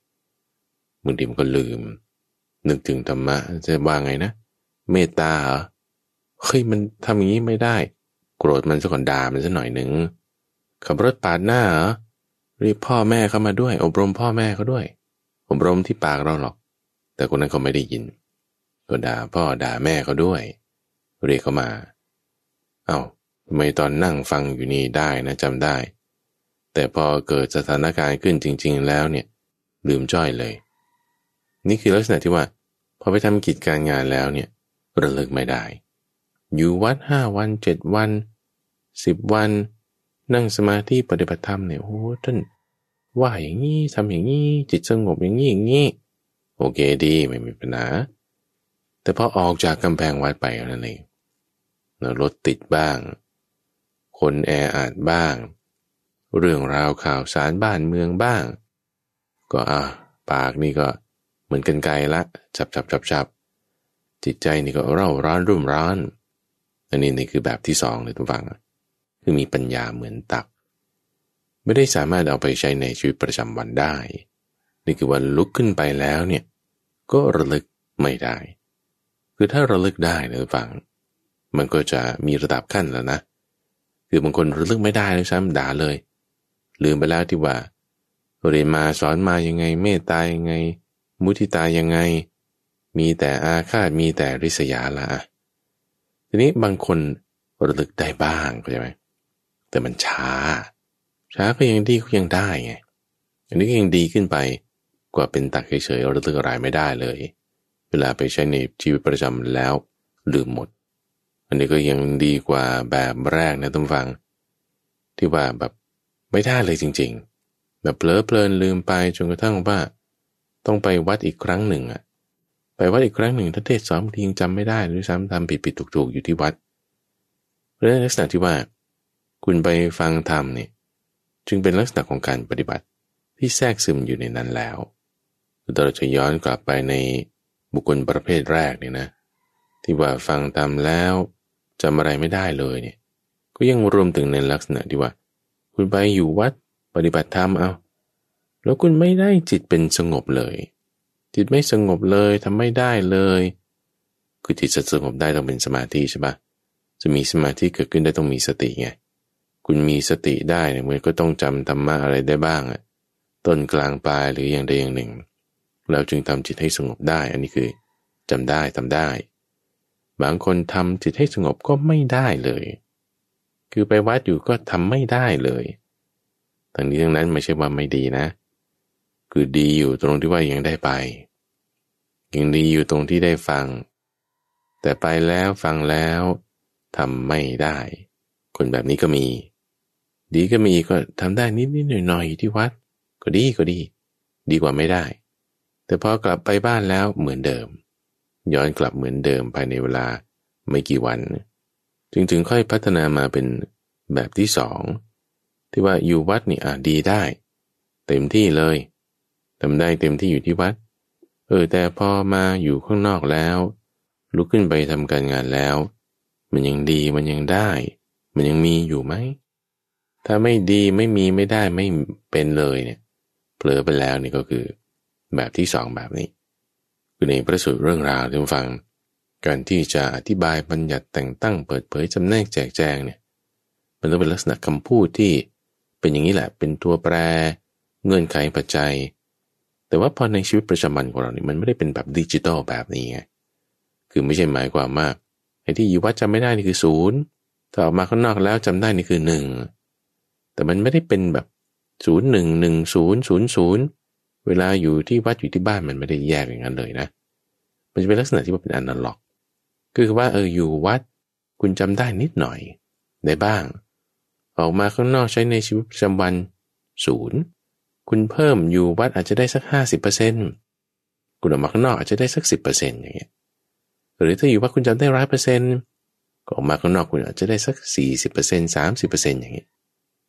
บางทีมันก็ลืมนึกถึงธรรมะ จะว่าไงนะ เมตตาเหรอเฮ้ยมันทำอย่างนี้ไม่ได้ โกรธมันซะก่อนด่ามันซะหน่อยหนึ่งขับรถปาดหน้าเหรอรีบพ่อแม่เข้ามาด้วย อบรมพ่อแม่เขาด้วยอบรมที่ปากเราหรอก แต่คนนั้นเขาไม่ได้ยินก็ด่าพ่อด่าแม่เขาด้วย เรียกเขามา เอา้าทำไมตอนนั่งฟังอยู่นี่ได้นะจำได้ แต่พอเกิดสถานการณ์ขึ้นจริง ๆ แล้วเนี่ยลืมจ้อยเลยนี่คือลักษณะที่ว่าพอไปทำกิจการงานแล้วเนี่ยระลึกไม่ได้อยู่วัดห้าวันเจ็ดวันสิบวัน นั่งสมาธิปฏิบัติธรรมเนี่ยโอ้ท่านว่าอย่างนี้ทำอย่างนี้ จิตสงบอย่างนี้อย่างนี้ โอเคดีไม่มีปัญหาแต่พอออกจากกำแพงวัดไปนั่นเองรถติดบ้าง คนแออัดบ้าง เรื่องราวข่าวสารบ้านเมืองบ้าง ก็อ่ะปากนี่ก็เหมือนกันไกลละจับจับจับจับจิตใจนี่ก็เร่าร้อนรุ่มร้อนอันนี้นี่คือแบบที่สองเลยทุกฝังคือมีปัญญาเหมือนตัก ไม่ได้สามารถเอาไปใช้ในชีวิตประจำวันได้ นี่คือวันลุกขึ้นไปแล้วเนี่ย ก็ระลึกไม่ได้ คือถ้าระลึกได้นะทุกฝังมันก็จะมีระดับขั้นแล้วนะ คือบางคนระลึกไม่ได้เลยซ้ำด่าเลย ลืมไปแล้วที่ว่าเรียนมาสอนมายังไงเมตตายังไงมุทิตายังไง มีแต่อาฆาตมีแต่ริษยาละทีนี้บางคนระลึกได้บ้างเข้าใจไหมแต่มันช้า ช้าก็ยังดีก็ยังได้ไงอันนี้ก็ยังดีขึ้นไปกว่าเป็นตักเฉยๆระลึกอะไรไม่ได้เลย เวลาไปใช้ในชีวิตประจำแล้ว ลืมหมด อันนี้ก็ยังดีกว่าแบบแรกนะท่านฟัง ที่ว่าแบบไม่ได้เลยจริง ๆ แบบเพลอเพลินลืมไปจนกระทั่งว่าต้องไปวัดอีกครั้งหนึ่งอะไปวัดอีกครั้งหนึ่งถ้าเทศสอนทียังจำไม่ได้ หรือซ้ำทำผิดผิดถูกถูกอยู่ที่วัดเรื่องลักษณะที่ว่า คุณไปฟังธรรมเนี่ยจึงเป็นลักษณะของการปฏิบัติที่แทรกซึมอยู่ในนั้นแล้วเราจะย้อนกลับไปในบุคคลประเภทแรกเนี่ยนะที่ว่าฟังธรรมแล้วจำอะไรไม่ได้เลยเนี่ยก็ยังรวมถึงในลักษณะที่ว่า คุณไปอยู่วัดปฏิบัติธรรมเอาแล้วคุณไม่ได้จิตเป็นสงบเลย จิตไม่สงบเลยทำไม่ได้เลย คือจิตจะสงบได้ต้องเป็นสมาธิใช่ปะจะมีสมาธิเกิดขึ้นได้ต้องมีสติไง คุณมีสติได้เนี่ยมันก็ต้องจำธรรมะอะไรได้บ้างอะ ต้นกลางปลายหรืออย่างใดอย่างหนึ่งเราจึงทำจิตให้สงบได้ อันนี้คือ จำได้ทำได้ บางคนทำจิตให้สงบก็ไม่ได้เลย คือไปวัดอยู่ก็ทำไม่ได้เลย ทั้งนี้ทั้งนั้นไม่ใช่ว่าไม่ดีนะคือดีอยู่ตรงที่ว่ายังได้ไปยังดีอยู่ตรงที่ได้ฟัง แต่ไปแล้วฟังแล้วทำไม่ได้ คนแบบนี้ก็มี ดีก็มีก็ทำได้นิดนิดหน่อยหน่อยที่วัด ก็ดีก็ดี ดีกว่าไม่ได้ แต่พอกลับไปบ้านแล้วเหมือนเดิม ย้อนกลับเหมือนเดิมภายในเวลาไม่กี่วันจึงถึงค่อยพัฒนามาเป็นแบบที่สองที่ว่าอยู่วัดนี่อ่ะดีได้ เต็มที่เลยทำได้เต็มที่อยู่ที่วัด เออแต่พอมาอยู่ข้างนอกแล้ว ลุกขึ้นไปทำการงานแล้ว มันยังดีมันยังได้ มันยังมีอยู่ไหม ถ้าไม่ดีไม่มีไม่ได้ไม่เป็นเลยเนี่ยเผลอไปแล้วนี่ก็คือแบบที่สองแบบนี้คือในประสูตรเรื่องราวที่ฟัง การที่จะอธิบายบัญญัติแต่งตั้งเปิดเผยจำแนกแจกแจงเนี่ยมันต้องเป็นลักษณะคำพูดที่เป็นอย่างนี้แหละเป็นตัวแปร เงื่อนไขปัจจัยแต่ว่าพอในชีวิตประจำวันของเราเนี่ยมันไม่ได้เป็นแบบดิจิตอลแบบนี้ไงคือไม่ใช่หมายความว่าไอ้ที่อยู่วัดจำไม่ได้นี่คือศูนย์ถ้าออกมาข้างนอกแล้วจำได้นี่คือหนึ่งแต่มันไม่ได้เป็นแบบศูนย์หนึ่งหนึ่งศูนย์ศูนย์ศูนย์เวลาอยู่ที่วัดอยู่ที่บ้านมันไม่ได้แยกอย่างนั้นเลยนะ มันจะเป็นลักษณะที่ว่าเป็นอนาล็อกคือว่าเอออยู่วัดคุณจำได้นิดหน่อยได้บ้าง ออกมาข้างนอกใช้ในชีวิตประจำวันศูนย์คุณเพิ่มอยู่วัดอาจจะได้สัก 50%คุณออกมาข้างนอกอาจจะได้สัก 10%อย่างเงี้ย หรือถ้าอยู่ว่าคุณจำได้ร้อยเปอร์เซ็นต์ก็ออกมาข้างนอกคุณอาจจะได้สัก 40% 30%อย่างเงี้ย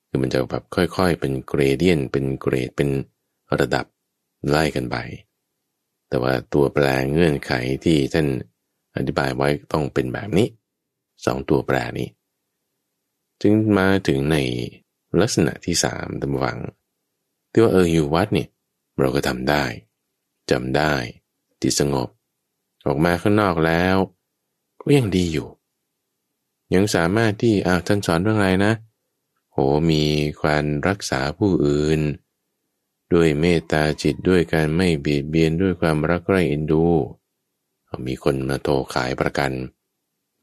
คือมันจะแบบค่อยๆ เป็นเกรเดียน เป็นเกรดเป็นระดับไล่กันไป แต่ว่าตัวแปรเงื่อนไขที่ท่านอธิบายไว้ต้องเป็นแบบนี้สองตัวแปรนี้ จึงมาถึงในลักษณะที่สามตำวังที่ว่าเอออยู่วัดเนี่ยเราก็ทำได้ จำได้ที่สงบ ออกมาข้างนอกแล้ว ก็ยังดีอยู่ ยังสามารถที่อ้าวท่านสอนเรื่องอะไรนะ โหมีการรักษาผู้อื่น ด้วยเมตตาจิตด้วยการไม่เบียดเบียนด้วยความรักใคร่เอ็นดูมีคนมาโทรขายประกัน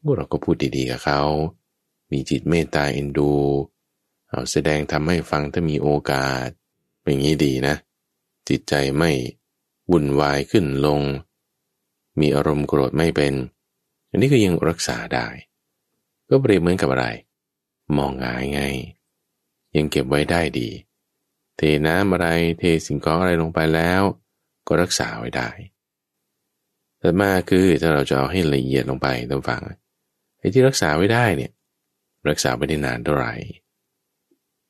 พวกเราก็พูดดีๆกับเขา มีจิตเมตตาเอ็นดู เอาแสดงทำให้ฟังถ้ามีโอกาสเป็นอย่างนี้ดีนะ จิตใจไม่วุ่นวายขึ้นลง มีอารมณ์โกรธไม่เป็นอันนี้ก็ยังรักษาได้ ก็เปรียบเหมือนกับอะไร มองหายไง ยังเก็บไว้ได้ดี เทน้ำอะไร เทสิ่งของอะไรลงไปแล้ว ก็รักษาไว้ได้แต่มาคือถ้าเราจะเอาให้ละเอียดลงไปตองฟังไอ้ที่รักษาไว้ได้เนี่ยรักษาไว้ได้นานเท่าไหร่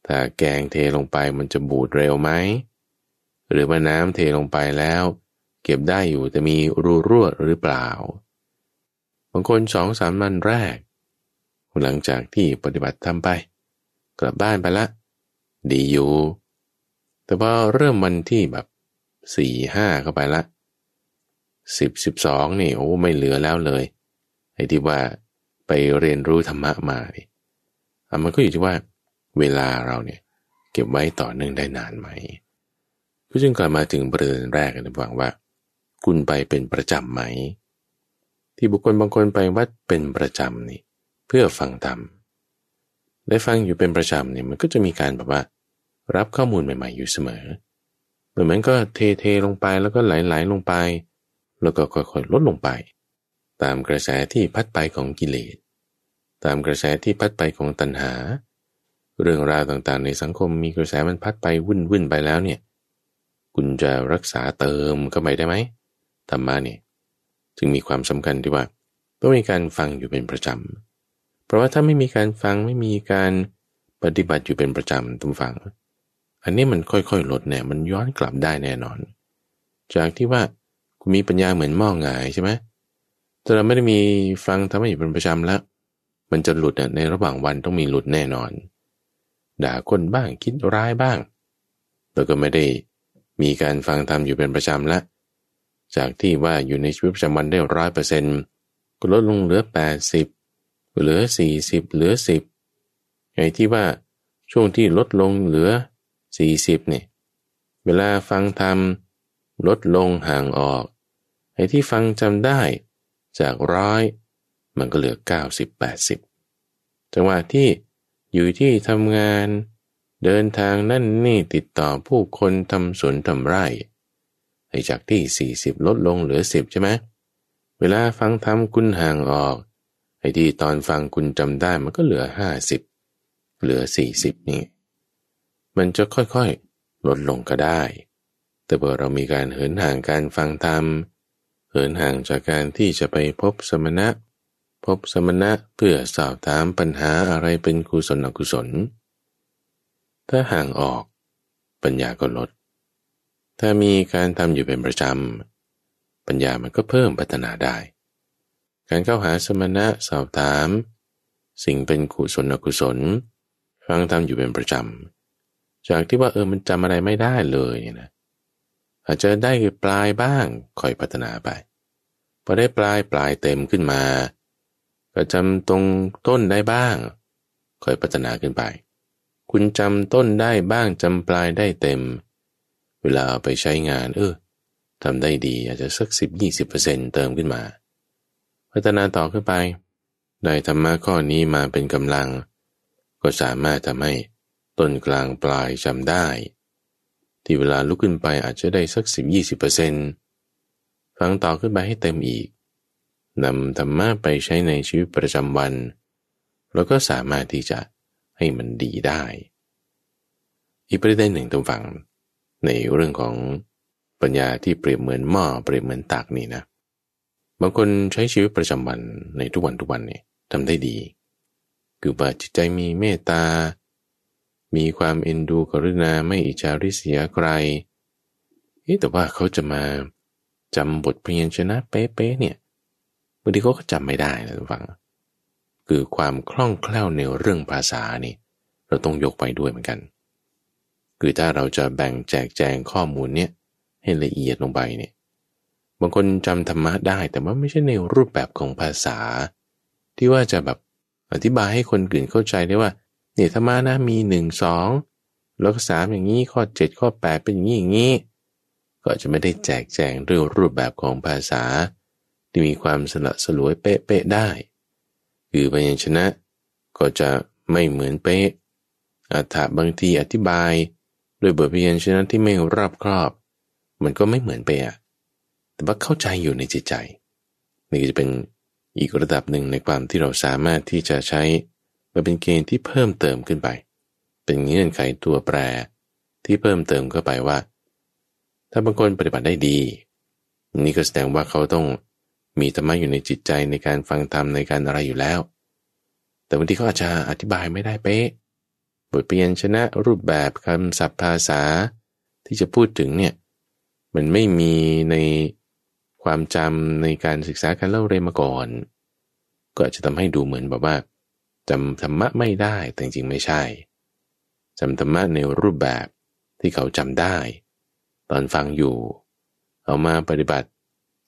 ถ้าแกงเทลงไปมันจะบูดเร็วไหมหรือว่าน้ำเทลงไปแล้ว เก็บได้อยู่แต่มีรูรั่วหรือเปล่า บางคนสองสามวันแรก หลังจากที่ปฏิบัติทำไป กลับบ้านไปละดีอยู่ แต่ว่าเริ่มวันที่แบบสี่ห้าเข้าไปละสิบสิบสองนี่โอ้ไม่เหลือแล้วเลยไอ้ที่ว่าไปเรียนรู้ธรรมะมาอ่ะมันก็อยู่ที่ว่าเวลาเราเนี่ย เก็บไว้ต่อเนื่องได้นานไหม ก็จึงกลับมาถึงประเด็นแรกกันนะฟังว่า คุณไปเป็นประจำไหม ที่บุคคลบางคนไปวัดเป็นประจำนี่เพื่อฟังธรรมได้ฟังอยู่เป็นประจำเนี่ยมันก็จะมีการแบบว่ารับข้อมูลใหม่ ๆ อยู่เสมอ เหมือนก็เทเทลงไปแล้วก็ไหลๆลงไป แล้วก็ค่อยๆลดลงไป ตามกระแสที่พัดไปของกิเลส ตามกระแสที่พัดไปของตัณหาเรื่องราวต่างๆ ในสังคมมีกระแสมันพัดไปวุ่นวุ่นไปแล้วเนี่ยคุณจะรักษาเติมเข้าไปได้ไหม ธรรมะเนี่ยจึงมีความสำคัญที่ว่า ต้องมีการฟังอยู่เป็นประจำ เพราะว่าถ้าไม่มีการฟังไม่มีการปฏิบัติอยู่เป็นประจำตุมฟัง อันนี้มันค่อยๆลดเนี่ยมันย้อนกลับได้แน่นอน จากที่ว่าคุณมีปัญญาเหมือนหม้องหงายใช่ไหมแต่เราไม่ได้มีฟังทำให้อยู่เป็นประจำแล้ว มันจะหลุดในระหว่างวันต้องมีหลุดแน่นอนด่าคนบ้างคิดร้ายบ้างแล้วก็ไม่ได้มีการฟังธรรมอยู่เป็นประจำละ จากที่ว่าอยู่ในชีวิตประจำวันได้ร้อยเปอร์เซ็นต์ก็ลดลงเหลือแปดสิบเหลือสี่สิบเหลือสิบไอ้ที่ว่าช่วงที่ลดลงเหลือสี่สิบเนี่ยเวลาฟังธรรมลดลงห่างออกไอ้ที่ฟังจำได้จากร้อยมันก็เหลือเก้าสิบแดสิบจังหวะที่อยู่ที่ทำงานเดินทางนั่นนี่ติดต่อผู้คนทำสวนทำไร่ไอจากที่ 40 ลดลงเหลือ 10 ใช่ไหมเวลาฟังธรรมคุณห่างออกไอ้ที่ตอนฟังคุณจำได้มันก็เหลือ 50 เหลือ 40 นี่ มันจะค่อยๆ ลดลงก็ได้ แต่เมื่อเรามีการเหินห่างการฟังธรรมเหินห่างจากการที่จะไปพบสมณะพบสมณะเพื่อสอบถามปัญหาอะไรเป็นกุศลอกุศล ถ้าห่างออกปัญญาก็ลด ถ้ามีการทำอยู่เป็นประจำ ปัญญามันก็เพิ่มพัฒนาได้ การเข้าหาสมณะสอบถาม สิ่งเป็นกุศลอกุศลฟังทำอยู่เป็นประจำ จากที่ว่าเออมันจำอะไรไม่ได้เลยยนะอาจจะได้ปลายบ้างคอยพัฒนาไปพอได้ปลายปลายเต็มขึ้นมาก็จำตรงต้นได้บ้างค่อยพัฒนาขึ้นไป คุณจำต้นได้บ้างจำปลายได้เต็ม เวลาไปใช้งาน เออทำได้ดีอาจจะสักสิบยี่สิบเปอร์เซ็นติมขึ้นมา พัฒนาต่อขึ้นไป ได้ธรรมะข้อนี้มาเป็นกำลัง ก็สามารถทำให้ต้นกลางปลายจำได้ ที่เวลาลุกขึ้นไปอาจจะได้สักสสิิบบยี่เปอร์็นต์ฟังต่อขึ้นไปให้เต็มอีกนำธรรมะไปใช้ในชีวิตประจำวันแล้วก็สามารถที่จะให้มันดีได้ อีกประเด็นหนึ่งตรงฝั่งในเรื่องของปัญญาที่เปรียบเหมือนหม้อเปรียบเหมือนตากนี่นะบางคนใช้ชีวิตประจำวันในทุกวันทุกวันเนี่ยทำได้ดีคือว่าจิตใจมีเมตตา มีความเอ็นดูกรุณาไม่อิจฉาริษยาใครแต่ว่าเขาจะมาจำบทเพียนชนะเป๊ะๆเนี่ยบางทีเขาก็จำไม่ได้นะทุกฝัง คือความคล่องแคล่วในเรื่องภาษานี่เราต้องยกไปด้วยเหมือนกัน คือถ้าเราจะแบ่งแจกแจงข้อมูลเนี่ยให้ละเอียดลงไปเนี่ยบางคนจำธรรมะได้แต่ว่าไม่ใช่ในรูปแบบของภาษา ที่ว่าจะแบบอธิบายให้คนอื่นเข้าใจได้ว่าเนี่ยธรรมะนะมีหนึ่งสองแล้วก็สามอย่างนี้ข้อเจ็ดข้อแปดเป็นอย่างนี้อย่างนี้ก็จะไม่ได้แจกแจงด้วยรูปแบบของภาษาที่มีความสละสลวยเป๊ะๆได้คือพยัญชนะก็จะไม่เหมือนเป๊ะ อัฏฐบางทีอธิบายด้วยบทพยัญชนะที่ไม่รอบครอบ มันก็ไม่เหมือนเป๊ะ แต่ว่าเข้าใจอยู่ในใจิตใจ นี่จะเป็นอีกระดับหนึ่งในความที่เราสามารถที่จะใช้มาเป็นเกณฑ์ที่เพิ่มเติมขึ้นไป เป็นเงื่อนไขตัวแปรที่เพิ่มเติมเข้าไปว่า ถ้าบางคนปฏิบัติได้ดี นี่ก็แสดงว่าเขาต้องมีธรรมะอยู่ในจิตใจในการฟังธรรมในการอะไรอยู่แล้ว แต่บางทีเขาอาจจะอธิบายไม่ได้เป๊ะบทเปลี่ยนชนะรูปแบบคำศัพท์ภาษาที่จะพูดถึงเนี่ยมันไม่มีในความจำในการศึกษาการเล่าเรียนมาก่อน ก็อาจจะทำให้ดูเหมือนแบบว่าจำธรรมะไม่ได้ แต่จริงไม่ใช่จำธรรมะในรูปแบบที่เขาจำได้ ตอนฟังอยู่ เอามาปฏิบัติ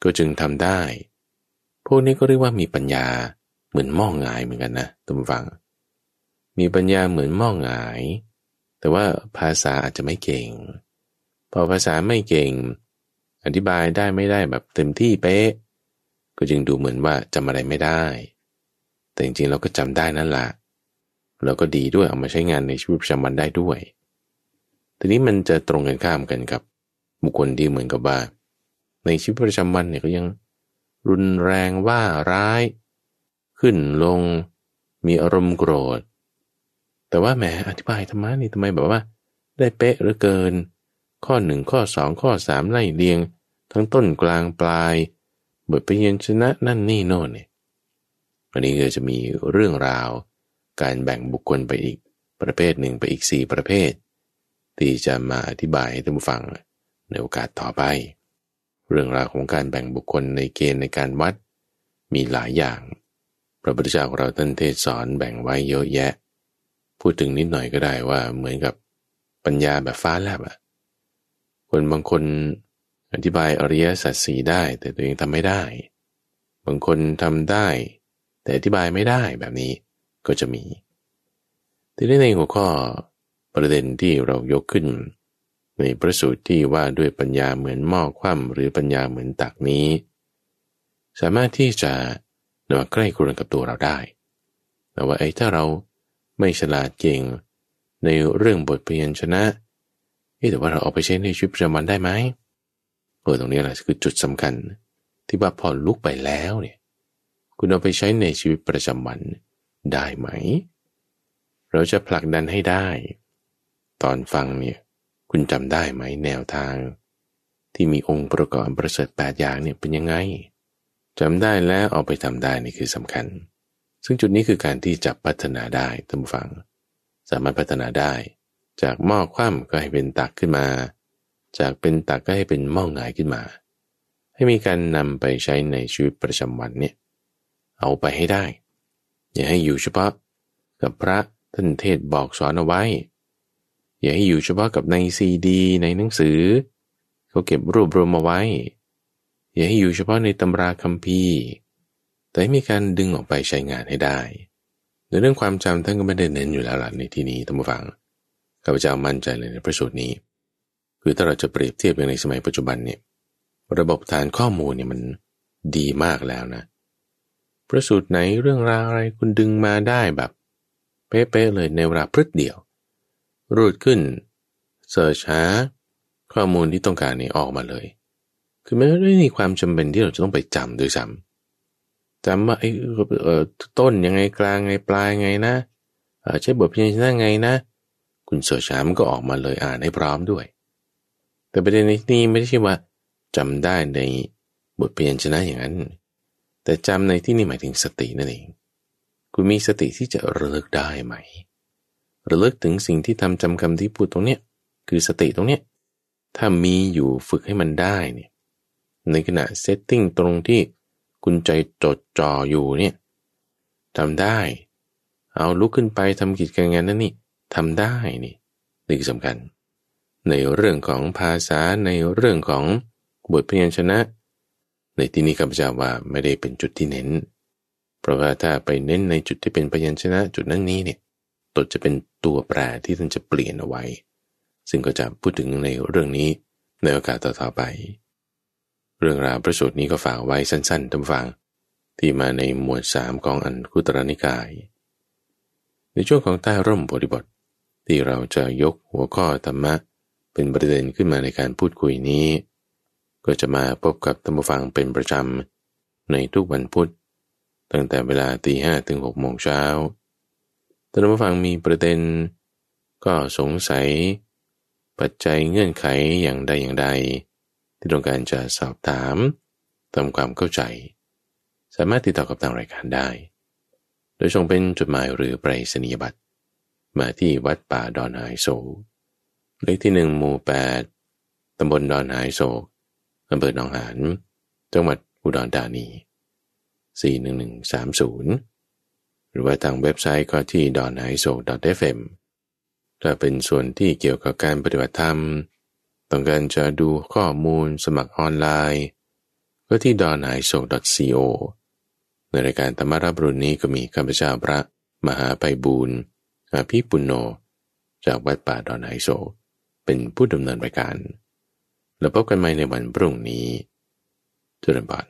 ก็จึงทำได้พวกนี้ก็เรียกว่ามีปัญญาเหมือนม่องงายเหมือนกันนะตุมฟัง มีปัญญาเหมือนม่องงาย แต่ว่าภาษาอาจจะไม่เก่งพอภาษาไม่เก่ง อธิบายได้ไม่ได้แบบเต็มที่เป๊ะก็จึงดูเหมือนว่าจำอะไรไม่ได้ แต่จริงๆเราก็จำได้นั่นแหละเราก็ดีด้วยเอามาใช้งานในชีวิตประจำวันได้ด้วย ทีนี้มันจะตรงกันข้ามกันกับ บุคคลที่เหมือนกับว่าในชีวิตประจำวันเนี่ยก็ยังรุนแรงว่าร้าย ขึ้นลงมีอารมณ์โกรธ แต่ว่าแหมอธิบายธรรมะนี่ทำไมบอกว่า ได้เป๊ะหรือเกิน ข้อหนึ่งข้อสองข้อสามไล่เรียง ทั้งต้นกลางปลายบทปเยัญชนะนั่นนี่โน่นเนี่ยอันนี้ก็จะมีเรื่องราว การแบ่งบุคคลไปอีกประเภทหนึ่งไปอีกสี่ประเภท ที่จะมาอธิบายให้ท่านฟัง ในโอกาสต่อไปเรื่องราวของการแบ่งบุคคลในเกณฑ์ในการวัดมีหลายอย่าง พระพุทธเจ้าของเราท่านเทศสอนแบ่งไว้เยอะแยะ พูดถึงนิดหน่อยก็ได้ว่าเหมือนกับปัญญาแบบฟ้าแลบอะคนบางคนอธิบายอริยสัจสีได้แต่ตัวเองทำไม่ได้ บางคนทำได้ แต่อธิบายไม่ได้แบบนี้ก็จะมี ที่นี้ในหัวข้อประเด็นที่เรายกขึ้นในพระสูตรที่ว่าด้วยปัญญาเหมือนหม้อคว่ำหรือปัญญาเหมือนตักนี้ สามารถที่จะนำมาใกล้ครณกับตัวเราได้ แต่ว่าไอ้ถ้าเราไม่ฉลาดเก่งในเรื่องบทเพียนชนะแต่ว่าเราเอาไปใช้ในชีวิตประจำวันได้ไหมเออตรงนี้แหละคือจุดสำคัญที่ว่าพอลุกไปแล้วเนี่ยคุณเอาไปใช้ในชีวิตประจำวันได้ไหม เราจะผลักดันให้ได้ ตอนฟังเนี่ยุณจำได้ไหมแนวทาง ที่มีองค์ประกอบประเสริฐแปดอย่างเนี่ยเป็นยังไง จำได้แล้วเอาไปทำได้นี่คือสำคัญ ซึ่งจุดนี้คือการที่จะพัฒนาได้ท่านผู้ฟัง สามารถพัฒนาได้ จากหม้อคว่ำก็ให้เป็นตักขึ้นมา จากเป็นตักก็ให้เป็นหม้อหงายขึ้นมา ให้มีการนำไปใช้ในชีวิตประจำวันเนี่ยเอาไปให้ได้ อย่าให้อยู่เฉพาะกับพระท่านเทศบอกสอนเอาไว้อย่าให้อยู่เฉพาะกับในซีดีในหนังสือ เขาเก็บรวบรวมมาไว้ อย่าให้อยู่เฉพาะในตำราคัมภีร์ แต่มีการดึงออกไปใช้งานให้ได้ในเรื่องความจำท่านก็ไม่ได้เน้นอยู่แล้วล่ะในที่นี้ท่านผู้ฟังข้าพเจ้ามั่นใจเลยในประสูตรนี้ คือถ้าเราจะเปรียบเทียบอย่างในสมัยปัจจุบันเนี่ยระบบฐานข้อมูลเนี่ยมันดีมากแล้วนะ ประสูตรไหนเรื่องราวอะไรคุณดึงมาได้แบบเป๊ะๆเลยในเวลาพรึดเดียวรูดขึ้น เสิร์ชหาข้อมูลที่ต้องการนี้ออกมาเลย คือไม่ได้มีความจำเป็นที่เราจะต้องไปจำด้วยซ้ำจำว่าไอ้ต้นยังไงกลางไงปลายไงนะ ใช้บทพิจารณาไงนะ คุณเสิร์ชหามันก็ออกมาเลยอ่านให้พร้อมด้วย แต่ประเด็นในที่นี้ไม่ได้ใช่ว่า จำได้ในบทเปลี่ยนชนะอย่างนั้น แต่จำในที่นี่หมายถึงสตินั่นเอง คุณมีสติที่จะระลึกได้ไหมระลึกถึงสิ่งที่ทำจำคำที่พูดตรงเนี้ยคือสติตรงเนี้ย ถ้ามีอยู่ฝึกให้มันได้เนี่ยในขณะเซตติ้งตรงที่คุณใจจดจ่ออยู่เนี่ยทำได้ เอาลุกขึ้นไปทำกิจการงานนั่นนี่ทำได้นี่นี่คือสำคัญ ในเรื่องของภาษาในเรื่องของบทเพียญชนะ ในที่นี้ข้าพเจ้าว่าไม่ได้เป็นจุดที่เน้น เพราะว่าถ้าไปเน้นในจุดที่เป็นพยัญชนะจุดนั้นนี้เนี่ยตดจะเป็นตัวแปรที่ท่านจะเปลี่ยนเอาไว้ ซึ่งก็จะพูดถึงในเรื่องนี้ในโอกาสต่อๆไป เรื่องราวประสูตรนี้ก็ฝากไว้สั้นๆทำฟังที่มาในหมวดสามของอันคุตรนิกาย ในช่วงของใต้ร่มบริบท ที่เราจะยกหัวข้อธรรมะเป็นประเด็นขึ้นมาในการพูดคุยนี้ ก็จะมาพบกับธรรมฟังเป็นประจำในทุกวันพุธตั้งแต่เวลาตีห้ถึงหกโมงเช้าท่านผู้ฟังมีประเด็น ก็สงสัย ปัจจัยเงื่อนไขอย่างใดอย่างใด ที่ต้องการจะสอบถามทำความเข้าใจ สามารถติดต่อกับทางรายการได้ โดยส่งเป็นจดหมายหรือไปรษณียบัตร มาที่วัดป่าดอนหายโศกเลขที่หนึ่งหมู่แปดตำบลดอนหายโศกอำเภอหนองหาน จังหวัดอุดรธานี 41130รือว่าทางเว็บไซต์ก็ที่ดอนไอโซดอเอมถ้าเป็นส่วนที่เกี่ยวกับการปฏิบัติธรรม ต้องการจะดูข้อมูลสมัครออนไลน์ ก็ที่ด d o n อซี c o ในรายการธรรมรับรุนนี้ก็มีข้าพเจ้าพระมหาไพบูรณ์อภิปุณโญจากวัดป่า ดอนไอโซเป็นผู้ดำเนินรายการ แล้วพบกันใหม่ในวันพรุ่งนี้จุลบาน